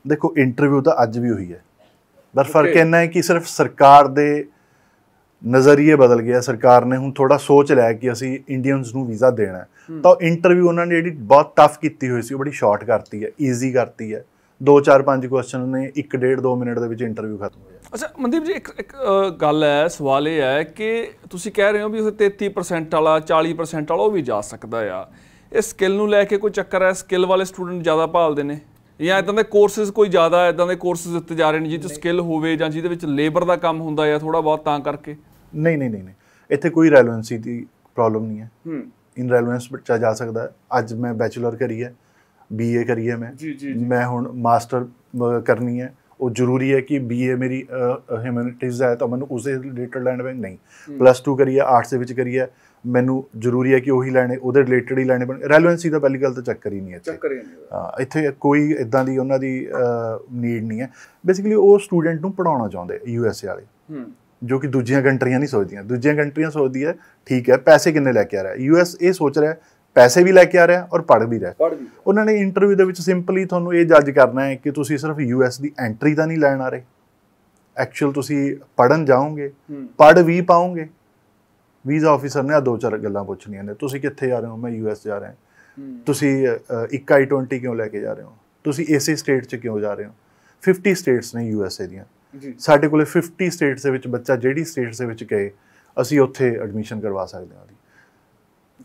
ਦੇਖੋ ਇੰਟਰਵਿਊ ਤਾਂ ਅੱਜ ਵੀ ਹੋਈ ਹੈ ਬਸ ਫਰਕ ਇਹਨਾਂ ਹੈ ਕਿ ਸਿਰਫ ਸਰਕਾਰ ਦੇ ਨਜ਼ਰੀਏ ਬਦਲ ਗਿਆ ਸਰਕਾਰ ਨੇ ਹੁਣ ਥੋੜਾ ਸੋਚ ਲਿਆ ਕਿ ਅਸੀਂ ਇੰਡੀਅਨਸ ਨੂੰ ਵੀਜ਼ਾ ਦੇਣਾ ਤਾਂ ਇੰਟਰਵਿਊ ਉਹਨਾਂ ਨੇ ਜਿਹੜੀ ਬਹੁਤ ਟਫ ਕੀਤੀ ਹੋਈ ਸੀ ਉਹ ਬੜੀ ਸ਼ਾਰਟ ਕਰਤੀ ਹੈ ਈਜ਼ੀ ਕਰਤੀ ਹੈ 2-4-5 ਕੁਐਸਚਨ ਨੇ 1.5-2 ਮਿੰਟ ਦੇ ਵਿੱਚ ਇੰਟਰਵਿਊ ਖਤਮ ਹੋ ਜਾਂਦਾ ਅੱਛਾ ਮਨਦੀਪ ਜੀ ਇੱਕ ਇੱਕ ਗੱਲ ਹੈ ਸਵਾਲ ਇਹ ਹੈ ਕਿ ਤੁਸੀਂ ਕਹਿ ਰਹੇ ਹੋ ਵੀ ਉਹ 33% ਵਾਲਾ 40% ਵਾਲਾ ਉਹ ਵੀ ਜਾ ਸਕਦਾ ਆ ਇਹ ਸਕਿੱਲ ਨੂੰ ਲੈ ਕੇ ਕੋਈ ਚੱਕਰ ਹੈ ਸਕਿੱਲ ਵਾਲੇ ਸਟੂਡੈਂਟ ਜ਼ਿਆਦਾ ਭਾਲਦੇ ਨੇ ਜਾਂ ਇਦਾਂ ਦੇ ਕੋਰਸਸ ਕੋਈ ਜ਼ਿਆਦਾ ਇਦਾਂ ਦੇ ਕੋਰਸਸ ਦਿੱਤੇ ਜਾ ਰਹੇ ਨੇ ਜਿੱਥੇ ਸਕਿੱਲ ਹੋਵੇ ਜਾਂ ਜਿਹਦੇ ਵਿੱਚ ਲੇਬਰ ਦਾ ਕੰਮ ਹੁੰਦਾ ਆ ਥੋੜਾ ਬਹੁਤ ਤਾਂ ਕਰਕੇ ਨਹੀਂ ਨਹੀਂ ਨਹੀਂ ਇੱਥੇ ਕੋਈ ਰੈਲੇਵੈਂਸੀ ਦੀ ਪ੍ਰੋਬਲਮ ਨਹੀਂ ਹੈ ਹੂੰ ਇਨ ਰੈਲੇਵੈਂਸ ਬੱਚਾ ਜਾ ਸਕਦਾ ਅੱਜ ਮੈਂ ਬੈਚਲਰ ਕਰੀ ਹੈ ਬੀਏ ਕਰੀ ਹੈ ਮੈਂ ਮੈਂ ਹੁਣ ਮਾਸਟਰ ਕਰਨੀ ਹੈ ਉਹ ਜ਼ਰੂਰੀ ਹੈ ਕਿ ਬੀਏ ਮੇਰੀ ਹਿਊਮੈਨਿਟੀਜ਼ ਹੈ ਤਾਂ ਮੈਨੂੰ ਉਸੇ ਰਿਲੇਟਡ ਲੈਣ ਵਿੱਚ ਨਹੀਂ ਪਲੱਸ 2 ਕਰੀ ਹੈ ਆਰਟਸ ਦੇ ਵਿੱਚ ਕਰੀ ਹੈ ਮੈਨੂੰ ਜ਼ਰੂਰੀ ਹੈ ਕਿ ਉਹੀ ਲੈਣੇ ਉਹਦੇ ਰਿਲੇਟਡ ਹੀ ਲੈਣੇ ਰੈਲੇਵੈਂਸੀ ਦਾ ਪਹਿਲੀ ਗੱਲ ਤਾਂ ਚੈੱਕ ਕਰੀ ਨਹੀਂ ਹੈ ਚੈੱਕ ਕਰੀ ਨਹੀਂ ਹਾਂ ਇੱਥੇ ਕੋਈ ਇਦਾਂ ਦੀ ਉਹਨਾਂ ਦੀ ਨੀਡ ਨਹੀਂ ਹੈ ਬੇਸਿਕਲੀ ਉਹ ਸਟੂਡੈਂਟ ਨੂੰ ਪੜਾਉਣਾ ਚਾਹੁੰਦੇ ਯੂ ਐਸ ਏ ਵਾਲੇ ਜੋ ਕਿ ਦੂਜੀਆਂ ਕੰਟਰੀਆਂ ਨਹੀਂ ਸੋਚਦੀਆਂ ਦੂਜੀਆਂ ਕੰਟਰੀਆਂ ਸੋਚਦੀ ਹੈ ਠੀਕ ਹੈ ਪੈਸੇ ਕਿੰਨੇ ਲੈ ਕੇ ਆ ਰਿਹਾ ਯੂ ਐਸ ਏ ਸੋਚ ਰਿਹਾ ਪੈਸੇ ਵੀ ਲੈ ਕੇ ਆ ਰਿਹਾ ਔਰ ਪੜ ਵੀ ਰਿਹਾ ਉਹਨਾਂ ਨੇ ਇੰਟਰਵਿਊ ਦੇ ਵਿੱਚ ਸਿੰਪਲੀ ਤੁਹਾਨੂੰ ਇਹ ਜੱਜ ਕਰਨਾ ਹੈ ਕਿ ਤੁਸੀਂ ਸਿਰਫ ਯੂਐਸ ਦੀ ਐਂਟਰੀ ਤਾਂ ਨਹੀਂ ਲੈਣ ਆ ਰਹੇ ਐਕਚੁਅਲ ਤੁਸੀਂ ਪੜਨ ਜਾਓਗੇ ਪੜ ਵੀ ਪਾਓਗੇ ਵੀਜ਼ਾ ਆਫੀਸਰ ਨੇ ਆ ਦੋ ਚਾਰ ਗੱਲਾਂ ਪੁੱਛਣੀਆਂ ਨੇ ਤੁਸੀਂ ਕਿੱਥੇ ਜਾ ਰਹੇ ਹੋ ਮੈਂ ਯੂਐਸ ਜਾ ਰਿਹਾ ਤੁਸੀਂ 2120 ਕਿਉਂ ਲੈ ਕੇ ਜਾ ਰਹੇ ਹੋ ਤੁਸੀਂ ਇਸੇ ਸਟੇਟ 'ਚ ਕਿਉਂ ਜਾ ਰਹੇ ਹੋ 50 ਸਟੇਟਸ ਨੇ ਯੂਐਸਏ ਦੀਆਂ ਸਾਡੇ ਕੋਲੇ 50 ਸਟੇਟਸ ਦੇ ਵਿੱਚ ਬੱਚਾ ਜਿਹੜੀ ਸਟੇਟਸ ਦੇ ਵਿੱਚ ਗਏ ਅਸੀਂ ਉੱਥੇ ਐਡਮਿਸ਼ਨ ਕਰਵਾ ਸਕਦੇ ਹਾਂ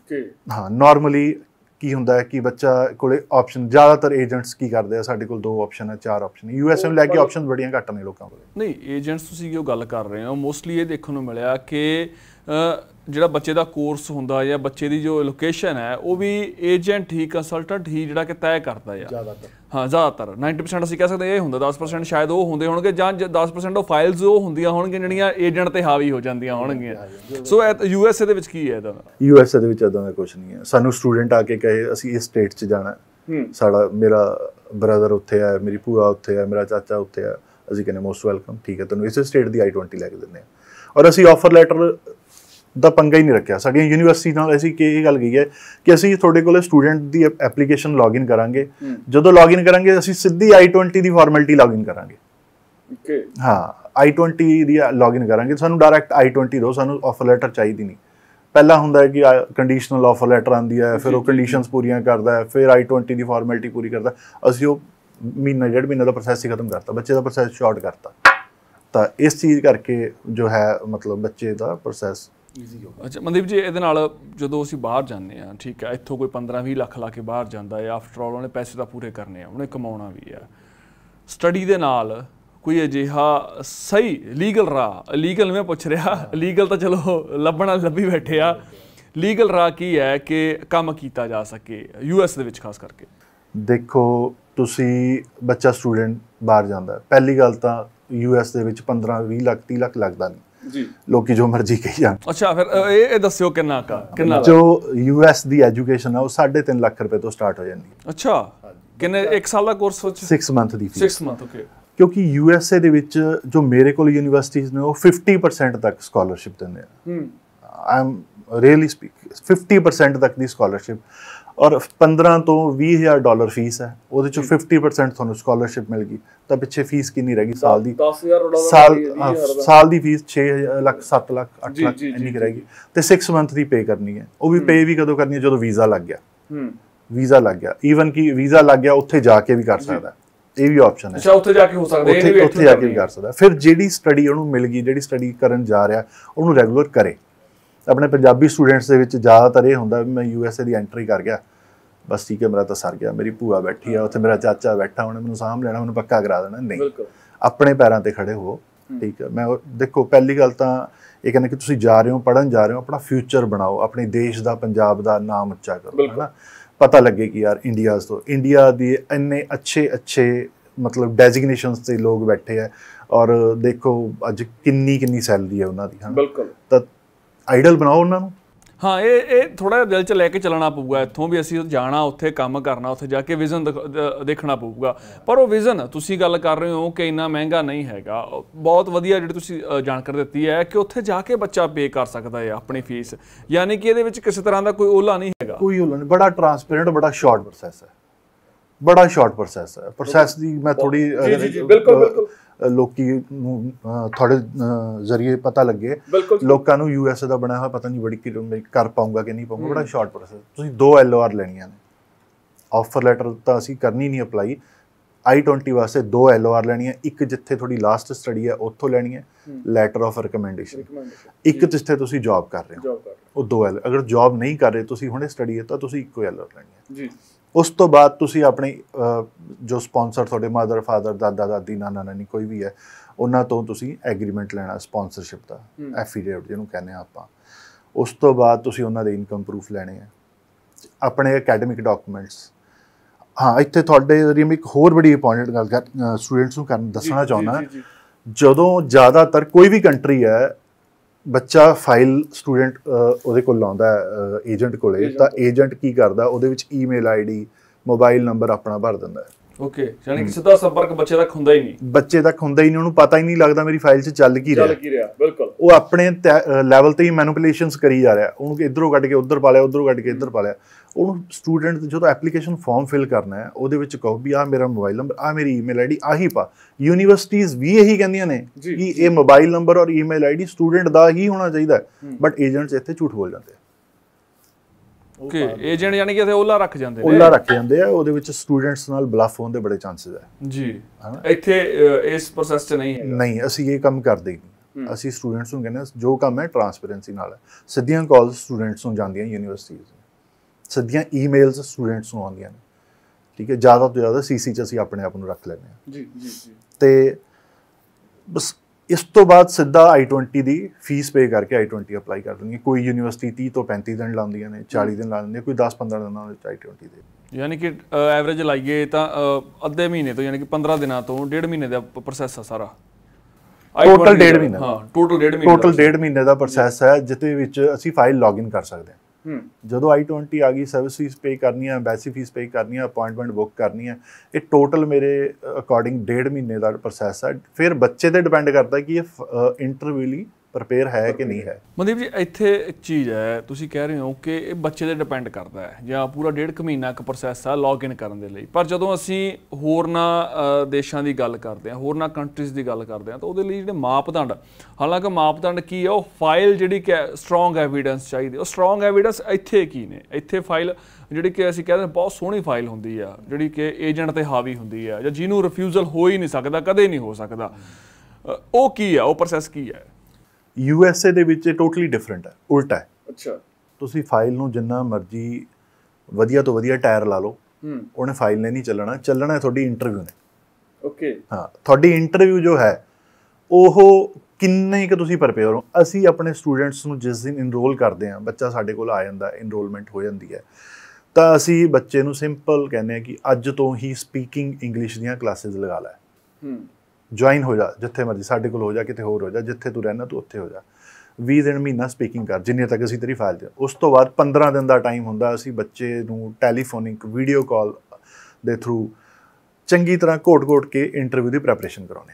ਓਕੇ ਹਾਂ ਨਾਰਮਲੀ ਕੀ ਹੁੰਦਾ ਹੈ ਕਿ ਬੱਚਾ ਕੋਲੇ ਆਪਸ਼ਨ ਜ਼ਿਆਦਾਤਰ ਏਜੰਟਸ ਕੀ ਕਰਦੇ ਆ ਸਾਡੇ ਕੋਲ ਦੋ ਆਪਸ਼ਨ ਆ ਚਾਰ ਆਪਸ਼ਨ ਯੂ ਐਸ ਐਮ ਲੈ ਕੇ ਆਪਸ਼ਨ ਬੜੀਆਂ ਘੱਟ ਨੇ ਲੋਕਾਂ ਕੋਲੇ ਨਹੀਂ ਏਜੰਟਸ ਤੁਸੀਂ ਕਿਉਂ ਗੱਲ ਕਰ ਰਹੇ ਹੋ ਮੋਸਟਲੀ ਇਹ ਦੇਖਣ ਨੂੰ ਮਿਲਿਆ ਕਿ ਜਿਹੜਾ ਬੱਚੇ ਦਾ ਕੋਰਸ ਹੁੰਦਾ ਜਾਂ ਬੱਚੇ ਦੀ ਜੋ ਲੋਕੇਸ਼ਨ ਹੈ ਉਹ ਵੀ ਏਜੰਟ ਹੀ ਕੰਸਲਟੈਂਟ ਹੀ ਜਿਹੜਾ ਕਿ ਤੈਅ ਕਰਦਾ ਹੈ ਜ਼ਿਆਦਾਤਰ ਹਾਂ ਜ਼ਿਆਦਾਤਰ 90% ਅਸੀਂ ਕਹਿ ਸਕਦੇ ਇਹ ਹੁੰਦਾ 10% ਸ਼ਾਇਦ ਉਹ ਹੁੰਦੇ ਹੋਣਗੇ ਜਾਂ 10% ਉਹ ਫਾਈਲਸ ਉਹ ਹੁੰਦੀਆਂ ਹੋਣਗੀਆਂ ਜਿਹੜੀਆਂ ਏਜੰਟ ਤੇ ਹਾਵੀ ਹੋ ਜਾਂਦੀਆਂ ਹੋਣਗੀਆਂ ਸੋ ਯੂ ਐਸ ਏ ਦੇ ਵਿੱਚ ਕੀ ਹੈ ਇਹਦਾ ਯੂ ਐਸ ਏ ਦੇ ਵਿੱਚ ਇਦਾਂ ਦਾ ਕੁਝ ਨਹੀਂ ਹੈ ਸਾਨੂੰ ਸਟੂਡੈਂਟ ਆ ਕੇ ਕਹੇ ਅਸੀਂ ਇਸ ਸਟੇਟ 'ਚ ਜਾਣਾ ਸਾਡਾ ਮੇਰਾ ਬ੍ਰਦਰ ਉੱਥੇ ਆ ਮੇਰੀ ਭੂਆ ਉੱਥੇ ਆ ਮੇਰਾ ਚਾਚਾ ਉੱਥੇ ਆ ਅਸੀਂ ਕਹਿੰਦੇ ਮੋਸਟ ਵੈਲਕਮ ਠੀਕ ਹੈ ਤੁਹਾਨੂੰ ਇਸ ਸਟੇਟ ਦੀ ਆਈ 20 ਲੈ ਕੇ ਦਿੰਦੇ ਆ ਔਰ ਅਸੀਂ ਆਫਰ ਲੈਟਰ ਦਾ ਪੰਗਾ ਹੀ ਨਹੀਂ ਰੱਖਿਆ ਸਾਡੀਆਂ ਯੂਨੀਵਰਸਿਟੀ ਨਾਲ ਅਸੀਂ ਕਿ ਇਹ ਗੱਲ ਗਈ ਹੈ ਕਿ ਅਸੀਂ ਤੁਹਾਡੇ ਕੋਲੇ ਸਟੂਡੈਂਟ ਦੀ ਐਪਲੀਕੇਸ਼ਨ ਲੌਗਇਨ ਕਰਾਂਗੇ ਜਦੋਂ ਲੌਗਇਨ ਕਰਾਂਗੇ ਅਸੀਂ ਸਿੱਧੀ i20 ਦੀ ਫਾਰਮੈਲਿਟੀ ਲੌਗਇਨ ਕਰਾਂਗੇ ਓਕੇ ਹਾਂ i20 ਦੀ ਲੌਗਇਨ ਕਰਾਂਗੇ ਸਾਨੂੰ ਡਾਇਰੈਕਟ i20 ਦੋ ਸਾਨੂੰ ਆਫਰ ਲੈਟਰ ਚਾਹੀਦੀ ਨਹੀਂ ਪਹਿਲਾ ਹੁੰਦਾ ਹੈ ਕਿ ਕੰਡੀਸ਼ਨਲ ਆਫਰ ਲੈਟਰ ਆਂਦੀ ਹੈ ਫਿਰ ਉਹ ਕੰਡੀਸ਼ਨਸ ਪੂਰੀਆਂ ਕਰਦਾ ਹੈ ਫਿਰ i20 ਦੀ ਫਾਰਮੈਲਿਟੀ ਪੂਰੀ ਕਰਦਾ ਅਸੀਂ ਉਹ ਮਹੀਨਾ ਡੇਢ ਮਹੀਨਾ ਦਾ ਪ੍ਰੋਸੈਸ ਹੀ ਖਤਮ ਕਰਤਾ ਬੱਚੇ ਦਾ ਪ੍ਰੋਸੈਸ ਸ਼ਾਰਟ ਕਰਤਾ ਤਾਂ ਇਸ ਚੀਜ਼ ਕਰਕੇ ਜੋ ਹੈ ਮਤਲਬ ਬੱਚੇ ਦਾ ਪ੍ਰੋਸੈਸ ਈਜ਼ੀ ਹੋ ਗਿਆ ਅੱਛਾ ਮਨਦੀਪ ਜੀ ਇਹਦੇ ਨਾਲ ਜਦੋਂ ਅਸੀਂ ਬਾਹਰ ਜਾਂਦੇ ਆ ਠੀਕ ਹੈ ਇੱਥੋਂ ਕੋਈ 15-20 ਲੱਖ ਲਾ ਕੇ ਬਾਹਰ ਜਾਂਦਾ ਹੈ ਆਫਟਰ ਆਲ ਉਹਨੇ ਪੈਸੇ ਤਾਂ ਪੂਰੇ ਕਰਨੇ ਆ ਉਹਨੇ ਕਮਾਉਣਾ ਵੀ ਆ ਸਟੱਡੀ ਦੇ ਨਾਲ ਕੋਈ ਅਜਿਹਾ ਸਹੀ ਲੀਗਲ ਰਾਹ ਲੀਗਲ ਮੈਂ ਪੁੱਛ ਰਿਹਾ ਲੀਗਲ ਤਾਂ ਚਲੋ ਲੱਭਣਾ ਲੱਭੀ ਬੈਠੇ ਆ ਲੀਗਲ ਰਾਹ ਕੀ ਹੈ ਕਿ ਕੰਮ ਕੀਤਾ ਜਾ ਸਕੇ ਯੂ ਐਸ ਦੇ ਵਿੱਚ ਖਾਸ ਕਰਕੇ ਦੇਖੋ ਤੁਸੀਂ ਬੱਚਾ ਸਟੂਡੈਂਟ ਬਾਹਰ ਜਾਂਦਾ ਪਹਿਲੀ ਗੱਲ ਤਾਂ ਯੂ ਐਸ ਦੇ ਵਿੱਚ 15 20 ਲੱਖ 30 ਲੱਖ ਲੱਗਦਾ ਨਹੀਂ ਜੀ ਲੋਕੀ ਜੋ ਮਰਜ਼ੀ ਕਹੀ ਜਾਣ ਅੱਛਾ ਫਿਰ ਇਹ ਇਹ ਦੱਸਿਓ ਕਿੰਨਾ ਕਾ ਕਿੰਨਾ ਜੋ ਯੂ ਐਸ ਦੀ ਐਜੂਕੇਸ਼ਨ ਆ ਉਹ 3.5 ਲੱਖ ਰੁਪਏ ਤੋਂ ਸਟਾਰਟ ਹੋ ਜਾਂਦੀ ਹੈ ਅੱਛਾ ਕਿੰਨੇ 1 ਸਾਲ ਦਾ ਕੋਰਸ ਵਿੱਚ 6 ਮੰਥ ਦੀ ਫੀਸ 6 ਮੰਥ ਓਕੇ ਕਿਉਂਕਿ ਯੂ ਐਸ ਏ ਦੇ ਵਿੱਚ ਜੋ ਮੇਰੇ ਕੋਲ ਯੂਨੀਵਰਸਿਟੀਆਂ ਨੇ ਉਹ 50% ਤੱਕ ਸਕਾਲਰਸ਼ਿਪ ਦਿੰਦੇ ਆ ਹਮ ਆਮ ਰੀਅਲੀ ਸਪੀਕ 50% ਤੱਕ ਦੀ ਸਕਾਲਰਸ਼ਿਪ ਔਰ 15 ਤੋਂ 20000 ਡਾਲਰ ਫੀਸ ਹੈ ਉਹਦੇ ਚੋਂ 50% ਤੁਹਾਨੂੰ ਸਕਾਲਰਸ਼ਿਪ ਮਿਲ ਗਈ ਤਾਂ ਪਿੱਛੇ ਫੀਸ ਕਿੰਨੀ ਰਹਿ ਗਈ ਸਾਲ ਦੀ 10000 ਡਾਲਰ ਸਾਲ ਦੀ ਫੀਸ 6 ਲੱਖ 7 ਲੱਖ 8 ਲੱਖ ਇੰਨੀ ਰਹਿ ਗਈ ਤੇ 6 ਮੰਥ ਦੀ ਪੇ ਕਰਨੀ ਹੈ ਉਹ ਵੀ ਪੇ ਵੀ ਕਦੋਂ ਕਰਨੀ ਹੈ ਜਦੋਂ ਵੀਜ਼ਾ ਲੱਗ ਗਿਆ ਹੂੰ ਵੀਜ਼ਾ ਲੱਗ ਗਿਆ ਈਵਨ ਕਿ ਵੀਜ਼ਾ ਲੱਗ ਗਿਆ ਉੱਥੇ ਜਾ ਕੇ ਵੀ ਕਰ ਸਕਦਾ ਇਹ ਵੀ ਆਪਸ਼ਨ ਹੈ ਅੱਛਾ ਉੱਥੇ ਜਾ ਕੇ ਹੋ ਸਕਦਾ ਇਹ ਵੀ ਉੱਥੇ ਜਾ ਕੇ ਵੀ ਕਰ ਸਕਦਾ ਫਿਰ ਜਿਹੜੀ ਸਟੱਡੀ ਉਹਨੂੰ ਮਿਲ ਗਈ ਜਿਹੜੀ ਸਟੱਡੀ ਕਰਨ ਜਾ ਰਿਹਾ ਉਹਨੂੰ ਰੈਗੂਲਰ ਕਰੇ ਆਪਣੇ ਪੰਜਾਬੀ ਸਟੂਡੈਂਟਸ ਦੇ ਵਿੱਚ ਜ਼ਿਆਦਾਤਰ ਇਹ ਹੁੰਦਾ ਵੀ ਮੈਂ ਯੂਐਸਏ ਦੀ ਐਂਟਰੀ ਕਰ ਗਿਆ ਬਸ ਠੀਕ ਹੈ ਮੇਰਾ ਤਾਂ ਸਰ ਗਿਆ ਮੇਰੀ ਭੂਆ ਬੈਠੀ ਆ ਉੱਥੇ ਮੇਰਾ ਚਾਚਾ ਬੈਠਾ ਉਹਨੇ ਮੈਨੂੰ ਸਾਹਮ ਲੈਣਾ ਉਹਨੂੰ ਪੱਕਾ ਕਰਾ ਦੇਣਾ ਨਹੀਂ ਆਪਣੇ ਪੈਰਾਂ ਤੇ ਖੜੇ ਹੋ ਠੀਕ ਹੈ ਮੈਂ ਦੇਖੋ ਪਹਿਲੀ ਗੱਲ ਤਾਂ ਇਹ ਕਹਿੰਦਾ ਕਿ ਤੁਸੀਂ ਜਾ ਰਹੇ ਹੋ ਪੜਨ ਜਾ ਰਹੇ ਹੋ ਆਪਣਾ ਫਿਊਚਰ ਬਣਾਓ ਆਪਣੇ ਦੇਸ਼ ਦਾ ਪੰਜਾਬ ਦਾ ਨਾਮ ਉੱਚਾ ਕਰੋ ਹੈਨਾ ਪਤਾ ਲੱਗੇ ਕਿ ਯਾਰ ਇੰਡੀਆਸ ਤੋਂ ਇੰਡੀਆ ਦੀ ਇੰਨੇ ਅੱਛੇ ਅੱਛੇ ਮਤਲਬ ਡੈਜ਼ਿਗਨੇਸ਼ਨਸ ਤੇ ਲੋਕ ਬੈਠੇ ਆ ਔਰ ਦੇਖੋ ਅੱਜ ਕਿੰਨੀ ਕਿੰਨੀ ਸੈਲਰੀ ਹੈ ਉਹਨਾਂ ਦੀ ਹਾਂ ਬਿਲਕੁਲ ਤਾਂ ਆਈਡਲ ਬਣਾਓ ਉਹਨਾਂ ਨੂੰ ਹਾਂ ਇਹ ਇਹ ਥੋੜਾ ਜਿਹਾ ਦਿਲ 'ਚ ਲੈ ਕੇ ਚੱਲਣਾ ਪਊਗਾ ਇੱਥੋਂ ਵੀ ਅਸੀਂ ਜਾਣਾ ਉੱਥੇ ਕੰਮ ਕਰਨਾ ਉੱਥੇ ਜਾ ਕੇ ਵਿਜ਼ਨ ਦੇਖਣਾ ਪਊਗਾ ਪਰ ਉਹ ਵਿਜ਼ਨ ਤੁਸੀਂ ਗੱਲ ਕਰ ਰਹੇ ਹੋ ਕਿ ਇੰਨਾ ਮਹਿੰਗਾ ਨਹੀਂ ਹੈਗਾ ਬਹੁਤ ਵਧੀਆ ਜਿਹੜੀ ਤੁਸੀਂ ਜਾਣਕਾਰੀ ਦਿੱਤੀ ਹੈ ਕਿ ਉੱਥੇ ਜਾ ਕੇ ਬੱਚਾ ਪੇ ਕਰ ਸਕਦਾ ਹੈ ਆਪਣੀ ਫੀਸ ਯਾਨੀ ਕਿ ਇਹਦੇ ਵਿੱਚ ਕਿਸੇ ਤਰ੍ਹਾਂ ਦਾ ਕੋਈ ਓਲਾ ਨਹੀਂ ਹੈਗਾ ਕੋਈ ਓਲਾ ਨਹੀਂ ਬੜਾ ਟਰਾਂਸਪੇਰੈਂਟ ਬੜਾ ਸ਼ਾਰਟ ਪ੍ਰੋਸੈਸ ਹੈ ਬੜਾ ਸ਼ਾਰਟ ਪ੍ਰੋਸੈਸ ਹੈ ਪ੍ਰੋਸੈਸ ਦੀ ਮੈਂ ਥੋੜੀ ਜੀ ਜੀ ਬਿਲਕੁਲ ਬਿਲਕੁਲ ਲੋਕੀ ਨੂੰ ਤੁਹਾਡੇ ਜ਼ਰੀਏ ਪਤਾ ਲੱਗੇ ਲੋਕਾਂ ਨੂੰ ਐਸ ਦਾ ਬਣਾਇਆ ਹੋਇਆ ਪਤਾ ਨਹੀਂ ਬੜੀ ਕਿਲੋ ਮੈਂ ਕਰ ਪਾਉਂਗਾ ਕਿ ਨਹੀਂ ਪਾਉਂਗਾ ਬੜਾ ਸ਼ਾਰਟ ਪ੍ਰੋਸੈਸ ਤੁਸੀਂ ਦੋ ਐਲਓਆਰ ਲੈਣੀਆਂ ਨੇ ਆਫਰ ਲੈਟਰ ਤਾਂ ਅਸੀਂ ਕਰਨੀ ਨਹੀਂ ਅਪਲਾਈ ਆਈ 20 ਵਾਸਤੇ ਦੋ ਐਲਓਆਰ ਆਰ ਲੈਣੀਆਂ ਇੱਕ ਜਿੱਥੇ ਤੁਹਾਡੀ ਲਾਸਟ ਸਟੱਡੀ ਹੈ ਉੱਥੋਂ ਲੈਣੀ ਹੈ ਲੈਟਰ ਆਫ ਰეკਮੈਂਡੇਸ਼ਨ ਇੱਕ ਜਿੱਥੇ ਤੁਸੀਂ ਜੌਬ ਕਰ ਰਹੇ ਹੋ ਉਹ ਦੋ ਐਲ ਅਗਰ ਜੌਬ ਨਹੀਂ ਕਰ ਰਹੇ ਤੁਸੀਂ ਹੁਣੇ ਸਟੱਡੀ ਹੈ ਤਾਂ ਤੁਸੀਂ ਇੱਕੋ ਆਰ ਲੈਣੀ ਹੈ ਜੀ ਉਸ ਤੋਂ ਬਾਅਦ ਤੁਸੀਂ ਆਪਣੇ ਜੋ ਸਪான்ਸਰ ਤੁਹਾਡੇ ਮਦਰ ਫਾਦਰ ਦਾਦਾ ਦਾਦੀ ਨਾਨਾ ਨਾਨੀ ਕੋਈ ਵੀ ਹੈ ਉਹਨਾਂ ਤੋਂ ਤੁਸੀਂ ਐਗਰੀਮੈਂਟ ਲੈਣਾ ਸਪான்ਸਰਸ਼ਿਪ ਦਾ ਐਫੀਡੇਵਿਟ ਜਿਹਨੂੰ ਕਹਿੰਦੇ ਆ ਆਪਾਂ ਉਸ ਤੋਂ ਬਾਅਦ ਤੁਸੀਂ ਉਹਨਾਂ ਦੇ ਇਨਕਮ ਪ੍ਰੂਫ ਲੈਣੇ ਆ ਆਪਣੇ ਅਕੈਡੈਮਿਕ ਡਾਕੂਮੈਂਟਸ ਹਾਂ ਇੱਥੇ ਤੁਹਾਡੇ ਲਈ ਮੈਂ ਇੱਕ ਹੋਰ ਬੜੀ ਇੰਪੋਰਟੈਂਟ ਗੱਲ ਕਰ ਸਟੂਡੈਂਟਸ ਨੂੰ ਕਰਨ ਦੱਸਣਾ ਚਾਹੁੰਦਾ ਜਦੋਂ ਜ਼ਿਆਦਾਤਰ ਕੋਈ ਵੀ ਕੰਟਰੀ ਹੈ ਬੱਚਾ ਫਾਈਲ ਸਟੂਡੈਂਟ ਉਹਦੇ ਕੋਲ ਲਾਉਂਦਾ ਏਜੰਟ ਕੋਲੇ ਤਾਂ ਏਜੰਟ ਕੀ ਕਰਦਾ ਉਹਦੇ ਵਿੱਚ ਈਮੇਲ ਆਈਡੀ ਮੋਬਾਈਲ ਨੰਬਰ ਆਪਣਾ ਭਰ ਦਿੰਦਾ ਹੈ ਓਕੇ ਯਾਨੀ ਕਿ ਸਿੱਧਾ ਸੰਪਰਕ ਬੱਚੇ ਤੱਕ ਹੁੰਦਾ ਹੀ ਨਹੀਂ ਬੱਚੇ ਤੱਕ ਹੁੰਦਾ ਹੀ ਨਹੀਂ ਉਹਨੂੰ ਪਤਾ ਹੀ ਨਹੀਂ ਲੱਗਦਾ ਮੇਰੀ ਫਾਈਲ 'ਚ ਚੱਲ ਕੀ ਰਿਹਾ ਚੱਲ ਕੀ ਰਿਹਾ ਬਿਲਕੁਲ ਉਹ ਆਪਣੇ ਲੈਵਲ ਤੇ ਹੀ ਮੈਨੂਪੂਲੇਸ਼ਨਸ ਕਰੀ ਜਾ ਰਿਹਾ ਉਹਨੂੰ ਇਧਰੋਂ ਕੱਢ ਕੇ ਉਧਰ ਪਾ ਲਿਆ ਉਧਰੋਂ ਕੱਢ ਕੇ ਇਧਰ ਪਾ ਲਿਆ ਉਹਨੂੰ ਸਟੂਡੈਂਟ ਜਦੋਂ ਐਪਲੀਕੇਸ਼ਨ ਫਾਰਮ ਫਿਲ ਕਰਨਾ ਹੈ ਉਹਦੇ ਵਿੱਚ ਕਹੋ ਵੀ ਆ ਮੇਰਾ ਮੋਬਾਈਲ ਨੰਬਰ ਆ ਮੇਰੀ ਈਮੇਲ ਆਈਡੀ ਆਹੀ ਪਾ ਯੂਨੀਵਰਸਿਟੀਆਂ ਵੀ ਇਹੀ ਕਹਿੰਦੀਆਂ ਨੇ ਕਿ ਇਹ ਮੋਬਾਈਲ ਨੰਬਰ ਔਰ ਈਮੇਲ ਆਈਡੀ ਸਟੂਡੈਂਟ ਦਾ ਹੀ ਹੋਣਾ ਚਾਹੀਦਾ ਬਟ ਏਜੰਟਸ ਇੱਥੇ ਝੂਠ ਬੋਲ ਜਾਂਦੇ ਆ ਕਿ ਏਜੰਟ ਯਾਨੀ ਕਿ ਇਥੇ ਓਲਾ ਰੱਖ ਜਾਂਦੇ ਨੇ ਓਲਾ ਰੱਖ ਜਾਂਦੇ ਆ ਉਹਦੇ ਵਿੱਚ ਸਟੂਡੈਂਟਸ ਨਾਲ ਬਲਫ ਹੋਣ ਦੇ ਬੜੇ ਚਾਂਸਸ ਆ ਜੀ ਇੱਥੇ ਇਸ ਪ੍ਰੋਸੈਸ 'ਚ ਨਹੀਂ ਹੈ ਨਹੀਂ ਅਸੀਂ ਇਹ ਕੰਮ ਕਰਦੇ ਅਸੀਂ ਸਟੂਡੈਂਟਸ ਨੂੰ ਕਹਿੰਦੇ ਜੋ ਕੰਮ ਹੈ ਟਰਾਂਸਪੇਰੈਂਸੀ ਨਾਲ ਸਿੱਧੀਆਂ ਕਾਲਸ ਸਟੂਡੈਂਟਸ ਨੂੰ ਜਾਂਦੀਆਂ ਯੂਨੀਵਰਸਿਟੀਆਂ ਸਿੱਧੀਆਂ ਈਮੇਲਸ ਸਟੂਡੈਂਟਸ ਨੂੰ ਆਉਂਦੀਆਂ ਨੇ ਠੀਕ ਹੈ ਜ਼ਿਆਦਾ ਤੋਂ ਜ਼ਿਆਦਾ ਸੀਸੀ 'ਚ ਅਸੀਂ ਆਪਣੇ ਆਪ ਨੂੰ ਰੱਖ ਲੈਂਦੇ ਆ ਜੀ ਜੀ ਜੀ ਤੇ ਬਸ ਇਸ ਤੋਂ ਬਾਅਦ ਸਿੱਧਾ i20 ਦੀ ਫੀਸ ਪੇ ਕਰਕੇ i20 ਅਪਲਾਈ ਕਰ ਦਿੰਦੀ ਕੋਈ ਯੂਨੀਵਰਸਿਟੀ 30 ਤੋਂ 35 ਦਿਨ ਲਾਉਂਦੀਆਂ ਨੇ 40 ਦਿਨ ਲਾ ਦਿੰਦੀ ਕੋਈ 10-15 ਦਿਨਾਂ ਵਿੱਚ i20 ਦੇ ਯਾਨੀ ਕਿ ਐਵਰੇਜ ਲਾਈਏ ਤਾਂ ਅੱਧੇ ਮਹੀਨੇ ਤੋਂ ਯਾਨੀ ਕਿ 15 ਦਿਨਾਂ ਤੋਂ ਡੇਢ ਮਹੀਨੇ ਦਾ ਪ੍ਰੋਸੈਸ ਆ ਸਾਰਾ ਟੋਟਲ ਡੇਢ ਮਹੀਨਾ ਹਾਂ ਟੋਟਲ ਡੇਢ ਮਹੀਨਾ ਟੋਟਲ ਡੇਢ ਮਹੀਨੇ ਦਾ ਪ੍ਰੋਸੈਸ ਹੈ ਜਿੱਤੇ ਵਿੱਚ ਅਸੀਂ ਫਾਈਲ ਲੌਗਇਨ ਕਰ ਸਕਦੇ ਹਾਂ ਜਦੋਂ i20 ਆ ਗਈ ਸਰਵਿਸ ਫੀਸ ਪੇ ਕਰਨੀ ਹੈ ਐਮਬੈਸੀ ਫੀਸ ਪੇ ਕਰਨੀ ਹੈ ਅਪਾਇੰਟਮੈਂਟ ਬੁੱਕ ਕਰਨੀ ਹੈ ਇਹ ਟੋਟਲ ਮੇਰੇ ਅਕੋਰਡਿੰਗ ਡੇਢ ਮਹੀਨੇ ਦਾ ਪ੍ਰੋਸੈਸ ਹੈ ਫਿਰ ਬੱਚੇ ਤੇ ਡਿਪੈਂਡ ਕਰਦਾ ਕਿ ਇਹ ਇੰਟਰਵਿਊ ਲਈ ਪ੍ਰਪੇਅਰ ਹੈ ਕਿ ਨਹੀਂ ਹੈ ਮਨਦੀਪ ਜੀ ਇੱਥੇ ਇੱਕ ਚੀਜ਼ ਹੈ ਤੁਸੀਂ ਕਹਿ ਰਹੇ ਹੋ ਕਿ ਇਹ ਬੱਚੇ ਤੇ ਡਿਪੈਂਡ ਕਰਦਾ ਹੈ ਜਾਂ ਪੂਰਾ ਡੇਢ ਕੁ ਮਹੀਨਾ ਇੱਕ ਪ੍ਰੋਸੈਸ ਆ ਲੌਗਇਨ ਕਰਨ ਦੇ ਲਈ ਪਰ ਜਦੋਂ ਅਸੀਂ ਹੋਰਨਾਂ ਦੇਸ਼ਾਂ ਦੀ ਗੱਲ ਕਰਦੇ ਹਾਂ ਹੋਰਨਾਂ ਕੰਟਰੀਜ਼ ਦੀ ਗੱਲ ਕਰਦੇ ਹਾਂ ਤਾਂ ਉਹਦੇ ਲਈ ਜਿਹੜੇ ਮਾਪਦੰਡ ਹਾਲਾਂਕਿ ਮਾਪਦੰਡ ਕੀ ਹੈ ਉਹ ਫਾਈਲ ਜਿਹੜੀ ਕਿ ਸਟਰੋਂਗ ਐਵੀਡੈਂਸ ਚਾਹੀਦੀ ਉਹ ਸਟਰੋਂਗ ਐਵੀਡੈਂਸ ਇੱਥੇ ਕੀ ਨੇ ਇੱਥੇ ਫਾਈਲ ਜਿਹੜੀ ਕਿ ਅਸੀਂ ਕਹਿੰਦੇ ਬਹੁਤ ਸੋਹਣੀ ਫਾਈਲ ਹੁੰਦੀ ਆ ਜਿਹੜੀ ਕਿ ਏਜੰਟ ਤੇ ਹਾਵੀ ਹੁੰਦੀ ਆ ਜਾਂ ਜਿਹਨੂੰ ਰਿਫਿਊਜ਼ਲ ਹੋ ਹੀ ਨਹੀਂ ਸਕਦਾ ਕਦੇ ਨਹੀਂ ਹੋ ਸਕਦਾ ਉਹ ਕੀ ਆ ਉਹ ਪ੍ਰੋਸੈਸ ਕੀ ਆ ਯੂ ਐਸ ਏ ਦੇ ਵਿੱਚ ਟੋਟਲੀ ਡਿਫਰੈਂਟ ਹੈ ਉਲਟਾ ਹੈ ਅੱਛਾ ਤੁਸੀਂ ਫਾਈਲ ਨੂੰ ਜਿੰਨਾ ਮਰਜ਼ੀ ਵਧੀਆ ਤੋਂ ਵਧੀਆ ਟਾਇਰ ਲਾ ਲਓ ਉਹਨੇ ਫਾਈਲ ਨੇ ਨਹੀਂ ਚੱਲਣਾ ਚੱਲਣਾ ਹੈ ਤੁਹਾਡੀ ਇੰਟਰਵਿਊ ਨੇ ਓਕੇ ਹਾਂ ਤੁਹਾਡੀ ਇੰਟਰਵਿਊ ਜੋ ਹੈ ਉਹ ਕਿੰਨੇ ਕਿ ਤੁਸੀਂ ਪ੍ਰਪੇਅਰ ਹੋ ਅਸੀਂ ਆਪਣੇ ਸਟੂਡੈਂਟਸ ਨੂੰ ਜਿਸ ਦਿਨ ਇਨਰੋਲ ਕਰਦੇ ਆ ਬੱਚਾ ਸਾਡੇ ਕੋਲ ਆ ਜਾਂਦਾ ਇਨਰੋਲਮੈਂਟ ਹੋ ਜਾਂਦੀ ਹੈ ਤਾਂ ਅਸੀਂ ਬੱਚੇ ਨੂੰ ਸਿੰਪਲ ਕਹਿੰਦੇ ਆ ਕਿ ਅੱਜ ਤੋਂ ਹੀ ਸਪੀਕਿੰਗ ਇੰਗਲਿਸ਼ ਦੀਆਂ ਕਲਾਸਿਸ ਲਗਾ ਲੈ ਹੂੰ ਜੁਆਇਨ ਹੋ ਜਾ ਜਿੱਥੇ ਮਰਜ਼ੀ ਸਾਡੇ ਕੋਲ ਹੋ ਜਾ ਕਿਤੇ ਹੋਰ ਹੋ ਜਾ ਜਿੱਥੇ ਤੂੰ ਰਹਿਣਾ ਤੂੰ ਉੱਥੇ ਹੋ ਜਾ 20 ਦਿਨ ਮਹੀਨਾ ਸਪੀਕਿੰਗ ਕਰ ਜਿੰਨੇ ਤੱਕ ਅਸੀਂ ਤੇਰੀ ਫਾਈਲ ਤੇ ਉਸ ਤੋਂ ਬਾਅਦ 15 ਦਿਨ ਦਾ ਟਾਈਮ ਹੁੰਦਾ ਅਸੀਂ ਬੱਚੇ ਨੂੰ ਟੈਲੀਫੋਨਿਕ ਵੀਡੀਓ ਕਾਲ ਦੇ ਥਰੂ ਚੰਗੀ ਤਰ੍ਹਾਂ ਘੋਟ-ਘੋਟ ਕੇ ਇੰਟਰਵਿਊ ਦੀ ਪ੍ਰੈਪਰੇਸ਼ਨ ਕਰਾਉਂਦੇ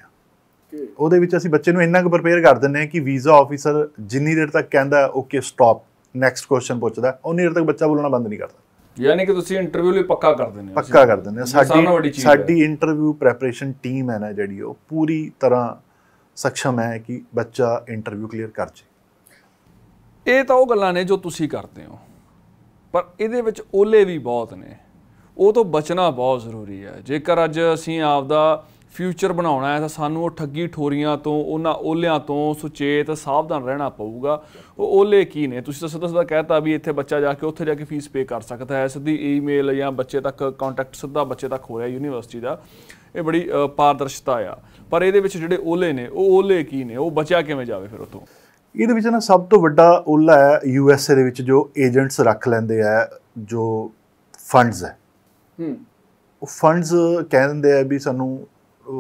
ਆ ਉਹਦੇ ਵਿੱਚ ਅਸੀਂ ਬੱਚੇ ਨੂੰ ਇੰਨਾ ਕੁ ਪ੍ਰਪੇਅਰ ਕਰ ਦਿੰਦੇ ਆ ਕਿ ਵੀਜ਼ਾ ਆਫੀਸਰ ਜਿੰਨੀ ਦੇਰ ਤੱਕ ਕਹਿੰਦਾ ਓਕੇ ਸਟਾਪ ਨੈਕਸਟ ਕੁਐਸਚਨ ਪੁੱਛਦਾ ਉਨੀ ਦੇਰ ਤੱਕ ਬੱਚਾ ਬੋਲਣਾ ਬੰਦ ਨਹੀਂ ਕਰਦਾ ਯਾਨੀ ਕਿ ਤੁਸੀਂ ਇੰਟਰਵਿਊ ਲਈ ਪੱਕਾ ਕਰ ਦਿੰਦੇ ਹੋ ਪੱਕਾ ਕਰ ਦਿੰਦੇ ਹੋ ਸਾਡੀ ਸਾਡੀ ਇੰਟਰਵਿਊ ਪ੍ਰੈਪਰੇਸ਼ਨ ਟੀਮ ਹੈ ਨਾ ਜਿਹੜੀ ਉਹ ਪੂਰੀ ਤਰ੍ਹਾਂ ਸક્ષਮ ਹੈ ਕਿ ਬੱਚਾ ਇੰਟਰਵਿਊ ਕਲੀਅਰ ਕਰ ਜੇ ਇਹ ਤਾਂ ਉਹ ਗੱਲਾਂ ਨੇ ਜੋ ਤੁਸੀਂ ਕਰਦੇ ਹੋ ਪਰ ਇਹਦੇ ਵਿੱਚ ਓਲੇ ਵੀ ਬਹੁਤ ਨੇ ਉਹ ਤੋਂ ਬਚਣਾ ਬਹੁਤ ਜ਼ਰੂਰੀ ਹੈ ਜੇਕਰ ਅੱਜ ਅਸੀਂ ਆਪਦਾ ਫਿਊਚਰ ਬਣਾਉਣਾ ਹੈ ਤਾਂ ਸਾਨੂੰ ਉਹ ਠੱਗੀ ਠੋਰੀਆਂ ਤੋਂ ਉਹਨਾਂ ਓਲਿਆਂ ਤੋਂ ਸੁਚੇਤ ਸਾਵਧਾਨ ਰਹਿਣਾ ਪਊਗਾ ਉਹ ਓਲੇ ਕੀ ਨੇ ਤੁਸੀਂ ਤਾਂ ਸਿੱਧਾ ਸਿੱਧਾ ਕਹਿਤਾ ਵੀ ਇੱਥੇ ਬੱਚਾ ਜਾ ਕੇ ਉੱਥੇ ਜਾ ਕੇ ਫੀਸ ਪੇ ਕਰ ਸਕਦਾ ਹੈ ਸਿੱਧੀ ਈਮੇਲ ਜਾਂ ਬੱਚੇ ਤੱਕ ਕੰਟੈਕਟ ਸਿੱਧਾ ਬੱਚੇ ਤੱਕ ਹੋ ਰਿਹਾ ਯੂਨੀਵਰਸਿਟੀ ਦਾ ਇਹ ਬੜੀ ਪਾਰਦਰਸ਼ਤਾ ਆ ਪਰ ਇਹਦੇ ਵਿੱਚ ਜਿਹੜੇ ਓਲੇ ਨੇ ਉਹ ਓਲੇ ਕੀ ਨੇ ਉਹ ਬੱਚਾ ਕਿਵੇਂ ਜਾਵੇ ਫਿਰ ਉਤੋਂ ਇਹਦੇ ਵਿੱਚ ਨਾ ਸਭ ਤੋਂ ਵੱਡਾ ਓਲਾ ਹੈ ਯੂ ਐਸ ਏ ਦੇ ਵਿੱਚ ਜੋ ਏਜੰਟਸ ਰੱਖ ਲੈਂਦੇ ਆ ਜੋ ਫੰਡਸ ਹੈ ਹੂੰ ਉਹ ਫੰਡਸ ਕਹਿੰਦੇ ਆ ਵੀ ਸਾਨੂੰ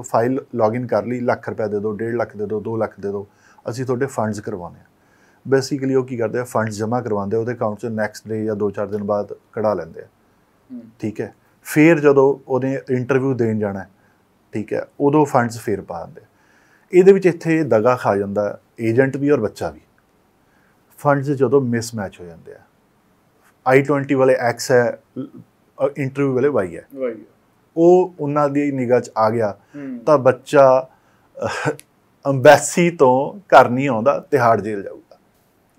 ਫਾਈਲ ਲੌਗਇਨ ਕਰ ਲਈ ਲੱਖ ਰੁਪਏ ਦੇ ਦਿਓ 1.5 ਲੱਖ ਦੇ ਦਿਓ 2 ਲੱਖ ਦੇ ਦਿਓ ਅਸੀਂ ਤੁਹਾਡੇ ਫੰਡਸ ਕਰਵਾਉਂਦੇ ਆ ਬੇਸਿਕਲੀ ਉਹ ਕੀ ਕਰਦੇ ਆ ਫੰਡਸ ਜਮ੍ਹਾਂ ਕਰਵਾਉਂਦੇ ਉਹਦੇ ਅਕਾਊਂਟ 'ਚ ਨੈਕਸਟ ਡੇ ਜਾਂ 2-4 ਦਿਨ ਬਾਅਦ ਕਢਾ ਲੈਂਦੇ ਆ ਠੀਕ ਹੈ ਫੇਰ ਜਦੋਂ ਉਹਨੇ ਇੰਟਰਵਿਊ ਦੇਣ ਜਾਣਾ ਠੀਕ ਹੈ ਉਦੋਂ ਫੰਡਸ ਫੇਰ ਪਾ ਦਿੰਦੇ ਇਹਦੇ ਵਿੱਚ ਇੱਥੇ ਦਗਾ ਖਾ ਜਾਂਦਾ ਏਜੰਟ ਵੀ ਔਰ ਬੱਚਾ ਵੀ ਫੰਡਸ ਜਦੋਂ ਮਿਸਮੈਚ ਹੋ ਜਾਂਦੇ ਆ i20 ਵਾਲੇ x ਹੈ ਇੰਟਰਵਿਊ ਵਾਲੇ y ਹੈ y ਹੈ ਉਹ ਉਹਨਾਂ ਦੀ ਨਿਗਾਹ 'ਚ ਆ ਗਿਆ ਤਾਂ ਬੱਚਾ ਅੰਬੈਸੀ ਤੋਂ ਘਰ ਨਹੀਂ ਆਉਂਦਾ ਤਿਹਾੜ ਜੇਲ੍ਹ ਜਾਊਗਾ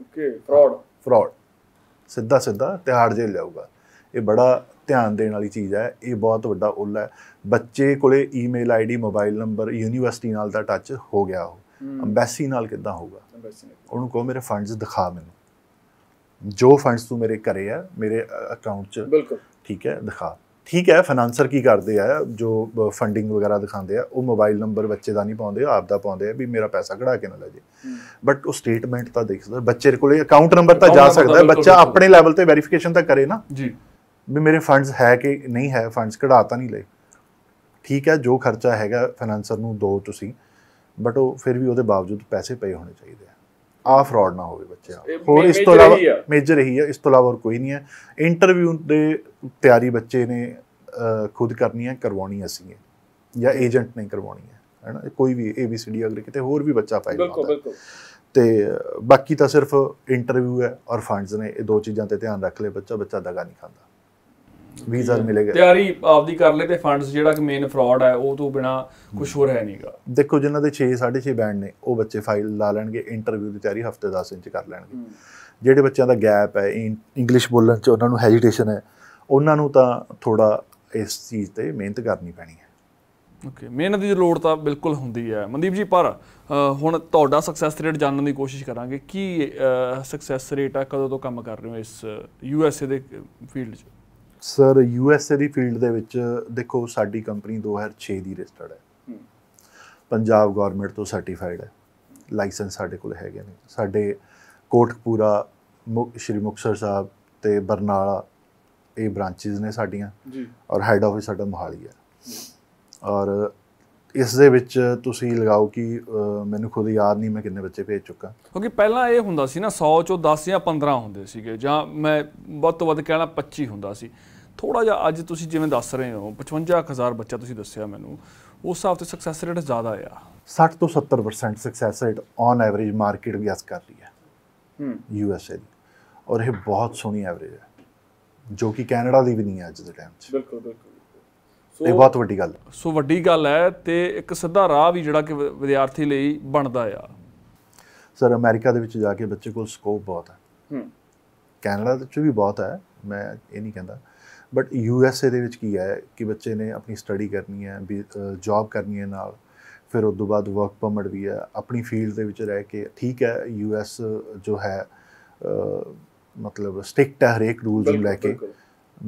ਓਕੇ ਫਰਾਡ ਫਰਾਡ ਸਿੱਧਾ ਸਿੱਧਾ ਤਿਹਾੜ ਜੇਲ੍ਹ ਜਾਊਗਾ ਇਹ ਬੜਾ ਧਿਆਨ ਦੇਣ ਵਾਲੀ ਚੀਜ਼ ਹੈ ਇਹ ਬਹੁਤ ਵੱਡਾ ਉਲ ਹੈ ਬੱਚੇ ਕੋਲੇ email ID mobile number university ਨਾਲ ਦਾ ਟੱਚ ਹੋ ਗਿਆ ਉਹ ਅੰਬੈਸੀ ਨਾਲ ਕਿੱਦਾਂ ਹੋਊਗਾ ਉਹਨੂੰ ਕਹੋ ਮੇਰੇ ਫੰਡਸ ਦਿਖਾ ਮੈਨੂੰ ਜੋ ਫੰਡਸ ਤੂੰ ਮੇਰੇ ਕਰੇ ਆ ਮੇਰੇ ਅਕਾਊਂਟ 'ਚ ਬਿਲਕੁਲ ਠੀਕ ਹੈ ਦਿਖਾ ਠੀਕ ਹੈ ਫਾਈਨਾਂਸਰ ਕੀ ਕਰਦੇ ਆ ਜੋ ਫੰਡਿੰਗ ਵਗੈਰਾ ਦਿਖਾਉਂਦੇ ਆ ਉਹ ਮੋਬਾਈਲ ਨੰਬਰ ਬੱਚੇ ਦਾ ਨਹੀਂ ਪਾਉਂਦੇ ਆਪ ਦਾ ਪਾਉਂਦੇ ਆ ਵੀ ਮੇਰਾ ਪੈਸਾ ਕਢਾ ਕੇ ਨਾ ਲੈ ਜੇ ਬਟ ਉਹ ਸਟੇਟਮੈਂਟ ਤਾਂ ਦੇਖ ਸਕਦਾ ਬੱਚੇ ਕੋਲੇ ਅਕਾਊਂਟ ਨੰਬਰ ਤਾਂ ਜਾ ਸਕਦਾ ਬੱਚਾ ਆਪਣੇ ਲੈਵਲ ਤੇ ਵੈਰੀਫਿਕੇਸ਼ਨ ਤਾਂ ਕਰੇ ਨਾ ਜੀ ਵੀ ਮੇਰੇ ਫੰਡਸ ਹੈ ਕਿ ਨਹੀਂ ਹੈ ਫੰਡਸ ਕਢਾ ਤਾਂ ਨਹੀਂ ਲਏ ਠੀਕ ਹੈ ਜੋ ਖਰਚਾ ਹੈਗਾ ਫਾਈਨਾਂਸਰ ਨੂੰ ਦੋ ਤੁਸੀਂ ਬਟ ਉਹ ਫਿਰ ਵੀ ਉਹਦੇ ਬਾਵਜੂਦ ਪੈਸੇ ਪਏ ਹੋਣੇ ਚਾਹੀਦੇ ਆ ਆ ਫਰਾਡ ਨਾ ਹੋਵੇ ਬੱਚੇ ਹੋਰ ਇਸ ਤੋਂ ਇਲਾਵਾ ਮੇਜਰ ਇਹੀ ਹੈ ਇਸ ਤੋਂ ਇਲਾਵਾ ਹੋਰ ਕੋਈ ਨਹੀਂ ਹੈ ਇੰਟਰਵਿਊ ਦੇ ਤਿਆਰੀ ਬੱਚੇ ਨੇ ਖੁਦ ਕਰਨੀ ਹੈ ਕਰਵਾਉਣੀ ਅਸੀਂ ਹੈ ਜਾਂ ਏਜੰਟ ਨੇ ਕਰਵਾਉਣੀ ਹੈ ਹੈਨਾ ਕੋਈ ਵੀ ਏਬੀਸੀਡੀ ਅਗਰ ਕਿਤੇ ਹੋਰ ਵੀ ਬੱਚਾ ਫਾਇਲ ਬਿਲਕੁਲ ਬਿਲਕੁਲ ਤੇ ਬਾਕੀ ਤਾਂ ਸਿਰਫ ਇੰਟਰਵਿਊ ਹੈ ਔਰ ਫੰਡਸ ਨੇ ਇਹ ਦੋ ਚੀਜ਼ਾਂ ਤੇ ਧਿਆਨ ਰੱਖ ਲੈ ਬੱਚਾ ਬੱਚਾ ਦਗਾ ਨਹੀਂ ਖਾਂਦਾ ਵੀਜ਼ਾ ਮਿਲੇਗਾ ਤਿਆਰੀ ਆਪਦੀ ਕਰ ਲੈ ਤੇ ਫੰਡਸ ਜਿਹੜਾ ਕਿ ਮੇਨ ਫਰਾਡ ਹੈ ਉਹ ਤੋਂ ਬਿਨਾ ਕੁਝ ਹੋਰ ਹੈ ਨਹੀਂਗਾ ਦੇਖੋ ਜਿਨ੍ਹਾਂ ਦੇ 6 6.5 ਬੈਂਡ ਨੇ ਉਹ ਬੱਚੇ ਫਾਈਲ ਲਾ ਲੈਣਗੇ ਇੰਟਰਵਿਊ ਦੀ ਤਿਆਰੀ ਹਫਤੇ 10 ਇੰਚ ਕਰ ਲੈਣਗੇ ਜਿਹੜੇ ਬੱਚਿਆਂ ਦਾ ਗੈਪ ਹੈ ਇੰਗਲਿਸ਼ ਬੋਲਣ ਚ ਉਹਨਾਂ ਨੂੰ ਹੈਜੀਟੇਸ਼ਨ ਹੈ ਉਹਨਾਂ ਨੂੰ ਤਾਂ ਥੋੜਾ ਇਸ ਚੀਜ਼ ਤੇ ਮਿਹਨਤ ਕਰਨੀ ਪੈਣੀ ਹੈ ਓਕੇ ਮਿਹਨਤ ਦੀ ਲੋੜ ਤਾਂ ਬਿਲਕੁਲ ਹੁੰਦੀ ਹੈ ਮਨਦੀਪ ਜੀ ਪਰ ਹੁਣ ਤੁਹਾਡਾ ਸਕਸੈਸ ਰੇਟ ਜਾਣਨ ਦੀ ਕੋਸ਼ਿਸ਼ ਕਰਾਂਗੇ ਕੀ ਸਕਸੈਸ ਰੇਟ ਆ ਕਦੋਂ ਤੋਂ ਕੰਮ ਕਰ ਰਹੇ ਹੋ ਇਸ ਯੂ ਐਸ ਏ ਦੇ ਫੀਲਡ 'ਚ ਸਰ ਯੂ ਐਸ ਏ ਦੀ ਫੀਲਡ ਦੇ ਵਿੱਚ ਦੇਖੋ ਸਾਡੀ ਕੰਪਨੀ 2006 ਦੀ ਰਜਿਸਟਰਡ ਹੈ ਪੰਜਾਬ ਗਵਰਨਮੈਂਟ ਤੋਂ ਸਰਟੀਫਾਈਡ ਹੈ ਲਾਇਸੈਂਸ ਸਾਡੇ ਕੋਲ ਹੈਗੇ ਨੇ ਸਾਡੇ ਕੋਟਕਪੂਰਾ ਸ਼੍ਰੀ ਮੁਕਸਰ ਸਾਹਿਬ ਤੇ ਬਰਨਾਲਾ ਇਹ ਬ੍ਰਾਂਚਿਸ ਨੇ ਸਾਡੀਆਂ ਜੀ ਔਰ ਹੈੱਡ ਆਫਿਸ ਸਾਡਾ ਮੋਹਾਲੀ ਹੈ ਔਰ ਇਸ ਦੇ ਵਿੱਚ ਤੁਸੀਂ ਲਗਾਓ ਕਿ ਮੈਨੂੰ ਖੁਦ ਯਾਦ ਨਹੀਂ ਮੈਂ ਕਿੰਨੇ ਬੱਚੇ ਭੇਜ ਚੁੱਕਾ ਕਿਉਂਕਿ ਪਹਿਲਾਂ ਇਹ ਹੁੰਦਾ ਸੀ ਨਾ 100 ਚੋਂ 10 ਜਾਂ 15 ਹੁੰਦੇ ਸੀਗੇ ਜਾਂ ਮੈਂ ਵੱਧ ਤੋਂ ਵੱਧ ਕਹਿਣਾ 25 ਹੁੰਦਾ ਸੀ ਥੋੜਾ ਜਿਹਾ ਅੱਜ ਤੁਸੀਂ ਜਿਵੇਂ ਦੱਸ ਰਹੇ ਹੋ 55000 ਬੱਚਾ ਤੁਸੀਂ ਦੱਸਿਆ ਮੈਨੂੰ ਉਸ ਹਿਸਾਬ ਤੇ ਸਕਸੈਸ ਰੇਟ ਜ਼ਿਆਦਾ ਆ 60 ਤੋਂ 70% success rate on average market ਗੈਸ ਕਰ ਰਹੀ ਹੈ ਹਮ ਯੂ ਐਸ ਏ ਔਰ ਇਹ ਬਹੁਤ ਸੋਹਣੀ ਐਵਰੇਜ ਹੈ ਜੋ ਕਿ ਕੈਨੇਡਾ ਦੀ ਵੀ ਨਹੀਂ ਹੈ ਅੱਜ ਦੇ ਟਾਈਮ 'ਚ ਬਿਲਕੁਲ ਬਿਲਕੁਲ ਇਹ ਬਹੁਤ ਵੱਡੀ ਗੱਲ ਸੋ ਵੱਡੀ ਗੱਲ ਹੈ ਤੇ ਇੱਕ ਸਿੱਧਾ ਰਾਹ ਵੀ ਜਿਹੜਾ ਕਿ ਵਿਦਿਆਰਥੀ ਲਈ ਬਣਦਾ ਆ ਸਰ ਅਮਰੀਕਾ ਦੇ ਵਿੱਚ ਜਾ ਕੇ ਬੱਚੇ ਕੋਲ ਸਕੋਪ ਬਹੁਤ ਹੈ ਹੂੰ ਕੈਨੇਡਾ ਦੇ ਵਿੱਚ ਵੀ ਬਹੁਤ ਹੈ ਮੈਂ ਇਹ ਨਹੀਂ ਕਹਿੰਦਾ ਬਟ ਯੂ ਐਸ ਏ ਦੇ ਵਿੱਚ ਕੀ ਹੈ ਕਿ ਬੱਚੇ ਨੇ ਆਪਣੀ ਸਟੱਡੀ ਕਰਨੀ ਹੈ ਜੌਬ ਕਰਨੀ ਹੈ ਨਾਲ ਫਿਰ ਉਸ ਤੋਂ ਬਾਅਦ ਵਰਕ ਪਰਮਿਟ ਵੀ ਹੈ ਆਪਣੀ ਫੀਲਡ ਦੇ ਵਿੱਚ ਰਹਿ ਕੇ ਠੀਕ ਹੈ ਯੂ ਐਸ ਜੋ ਹੈ ਮਤਲਬ ਸਟ੍ਰਿਕਟ ਹੈ ਹਰੇਕ ਰੂਲ ਨੂੰ ਲੈ ਕੇ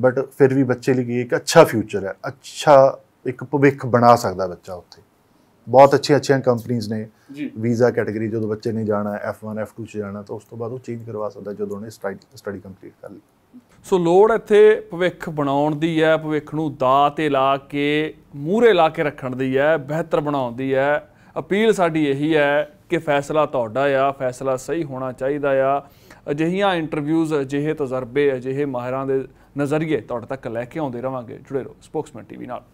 ਬਟ ਫਿਰ ਵੀ ਬੱਚੇ ਲਈ ਇੱਕ ਅੱਛਾ ਫਿਊਚਰ ਹੈ ਅੱਛਾ ਇੱਕ ਭਵਿੱਖ ਬਣਾ ਸਕਦਾ ਬੱਚਾ ਉੱਥੇ ਬਹੁਤ ਅੱਛੀਆਂ ਅੱਛੀਆਂ ਕੰਪਨੀਆਂ ਨੇ ਵੀਜ਼ਾ ਕੈਟਾਗਰੀ ਜਦੋਂ ਬੱਚੇ ਨੇ ਜਾਣਾ ਐਫ1 ਐਫ2 ਚ ਜਾਣਾ ਤਾਂ ਉਸ ਤੋਂ ਬਾਅਦ ਉਹ ਚੇਂਜ ਕਰਵਾ ਸਕਦਾ ਜਦੋਂ ਉਹਨੇ ਸਟੱਡੀ ਕੰਪਲੀਟ ਕਰ ਲਈ ਸੋ ਲੋੜ ਇੱਥੇ ਭਵਿੱਖ ਬਣਾਉਣ ਦੀ ਹੈ ਭਵਿੱਖ ਨੂੰ ਦਾ ਤੇ ਲਾ ਕੇ ਮੂਰੇ ਲਾ ਕੇ ਰੱਖਣ ਦੀ ਹੈ ਬਿਹਤਰ ਬਣਾਉਣ ਦੀ ਹੈ ਅਪੀਲ ਸਾਡੀ ਇਹੀ ਹੈ ਕਿ ਫੈਸਲਾ ਤੁਹਾਡਾ ਆ ਫੈਸਲਾ ਸਹੀ ਹੋਣਾ ਚਾਹੀਦਾ ਆ ਅਜਿਹੀਆਂ ਇੰਟਰਵਿਊਜ਼ ਅਜਿਹੇ ਤਜਰਬੇ ਅਜਿਹੇ ਮਾਹਿਰਾਂ ਦੇ ਨਜ਼ਰੀਏ ਤੁਹਾਡੇ ਤੱਕ ਲੈ ਕੇ ਆਉਂਦੇ ਰਵਾਂਗੇ ਜੁੜੇ ਰਹੋ ਸਪੋਕਸਮੈਨ ਟੀਵੀ ਨਾਲ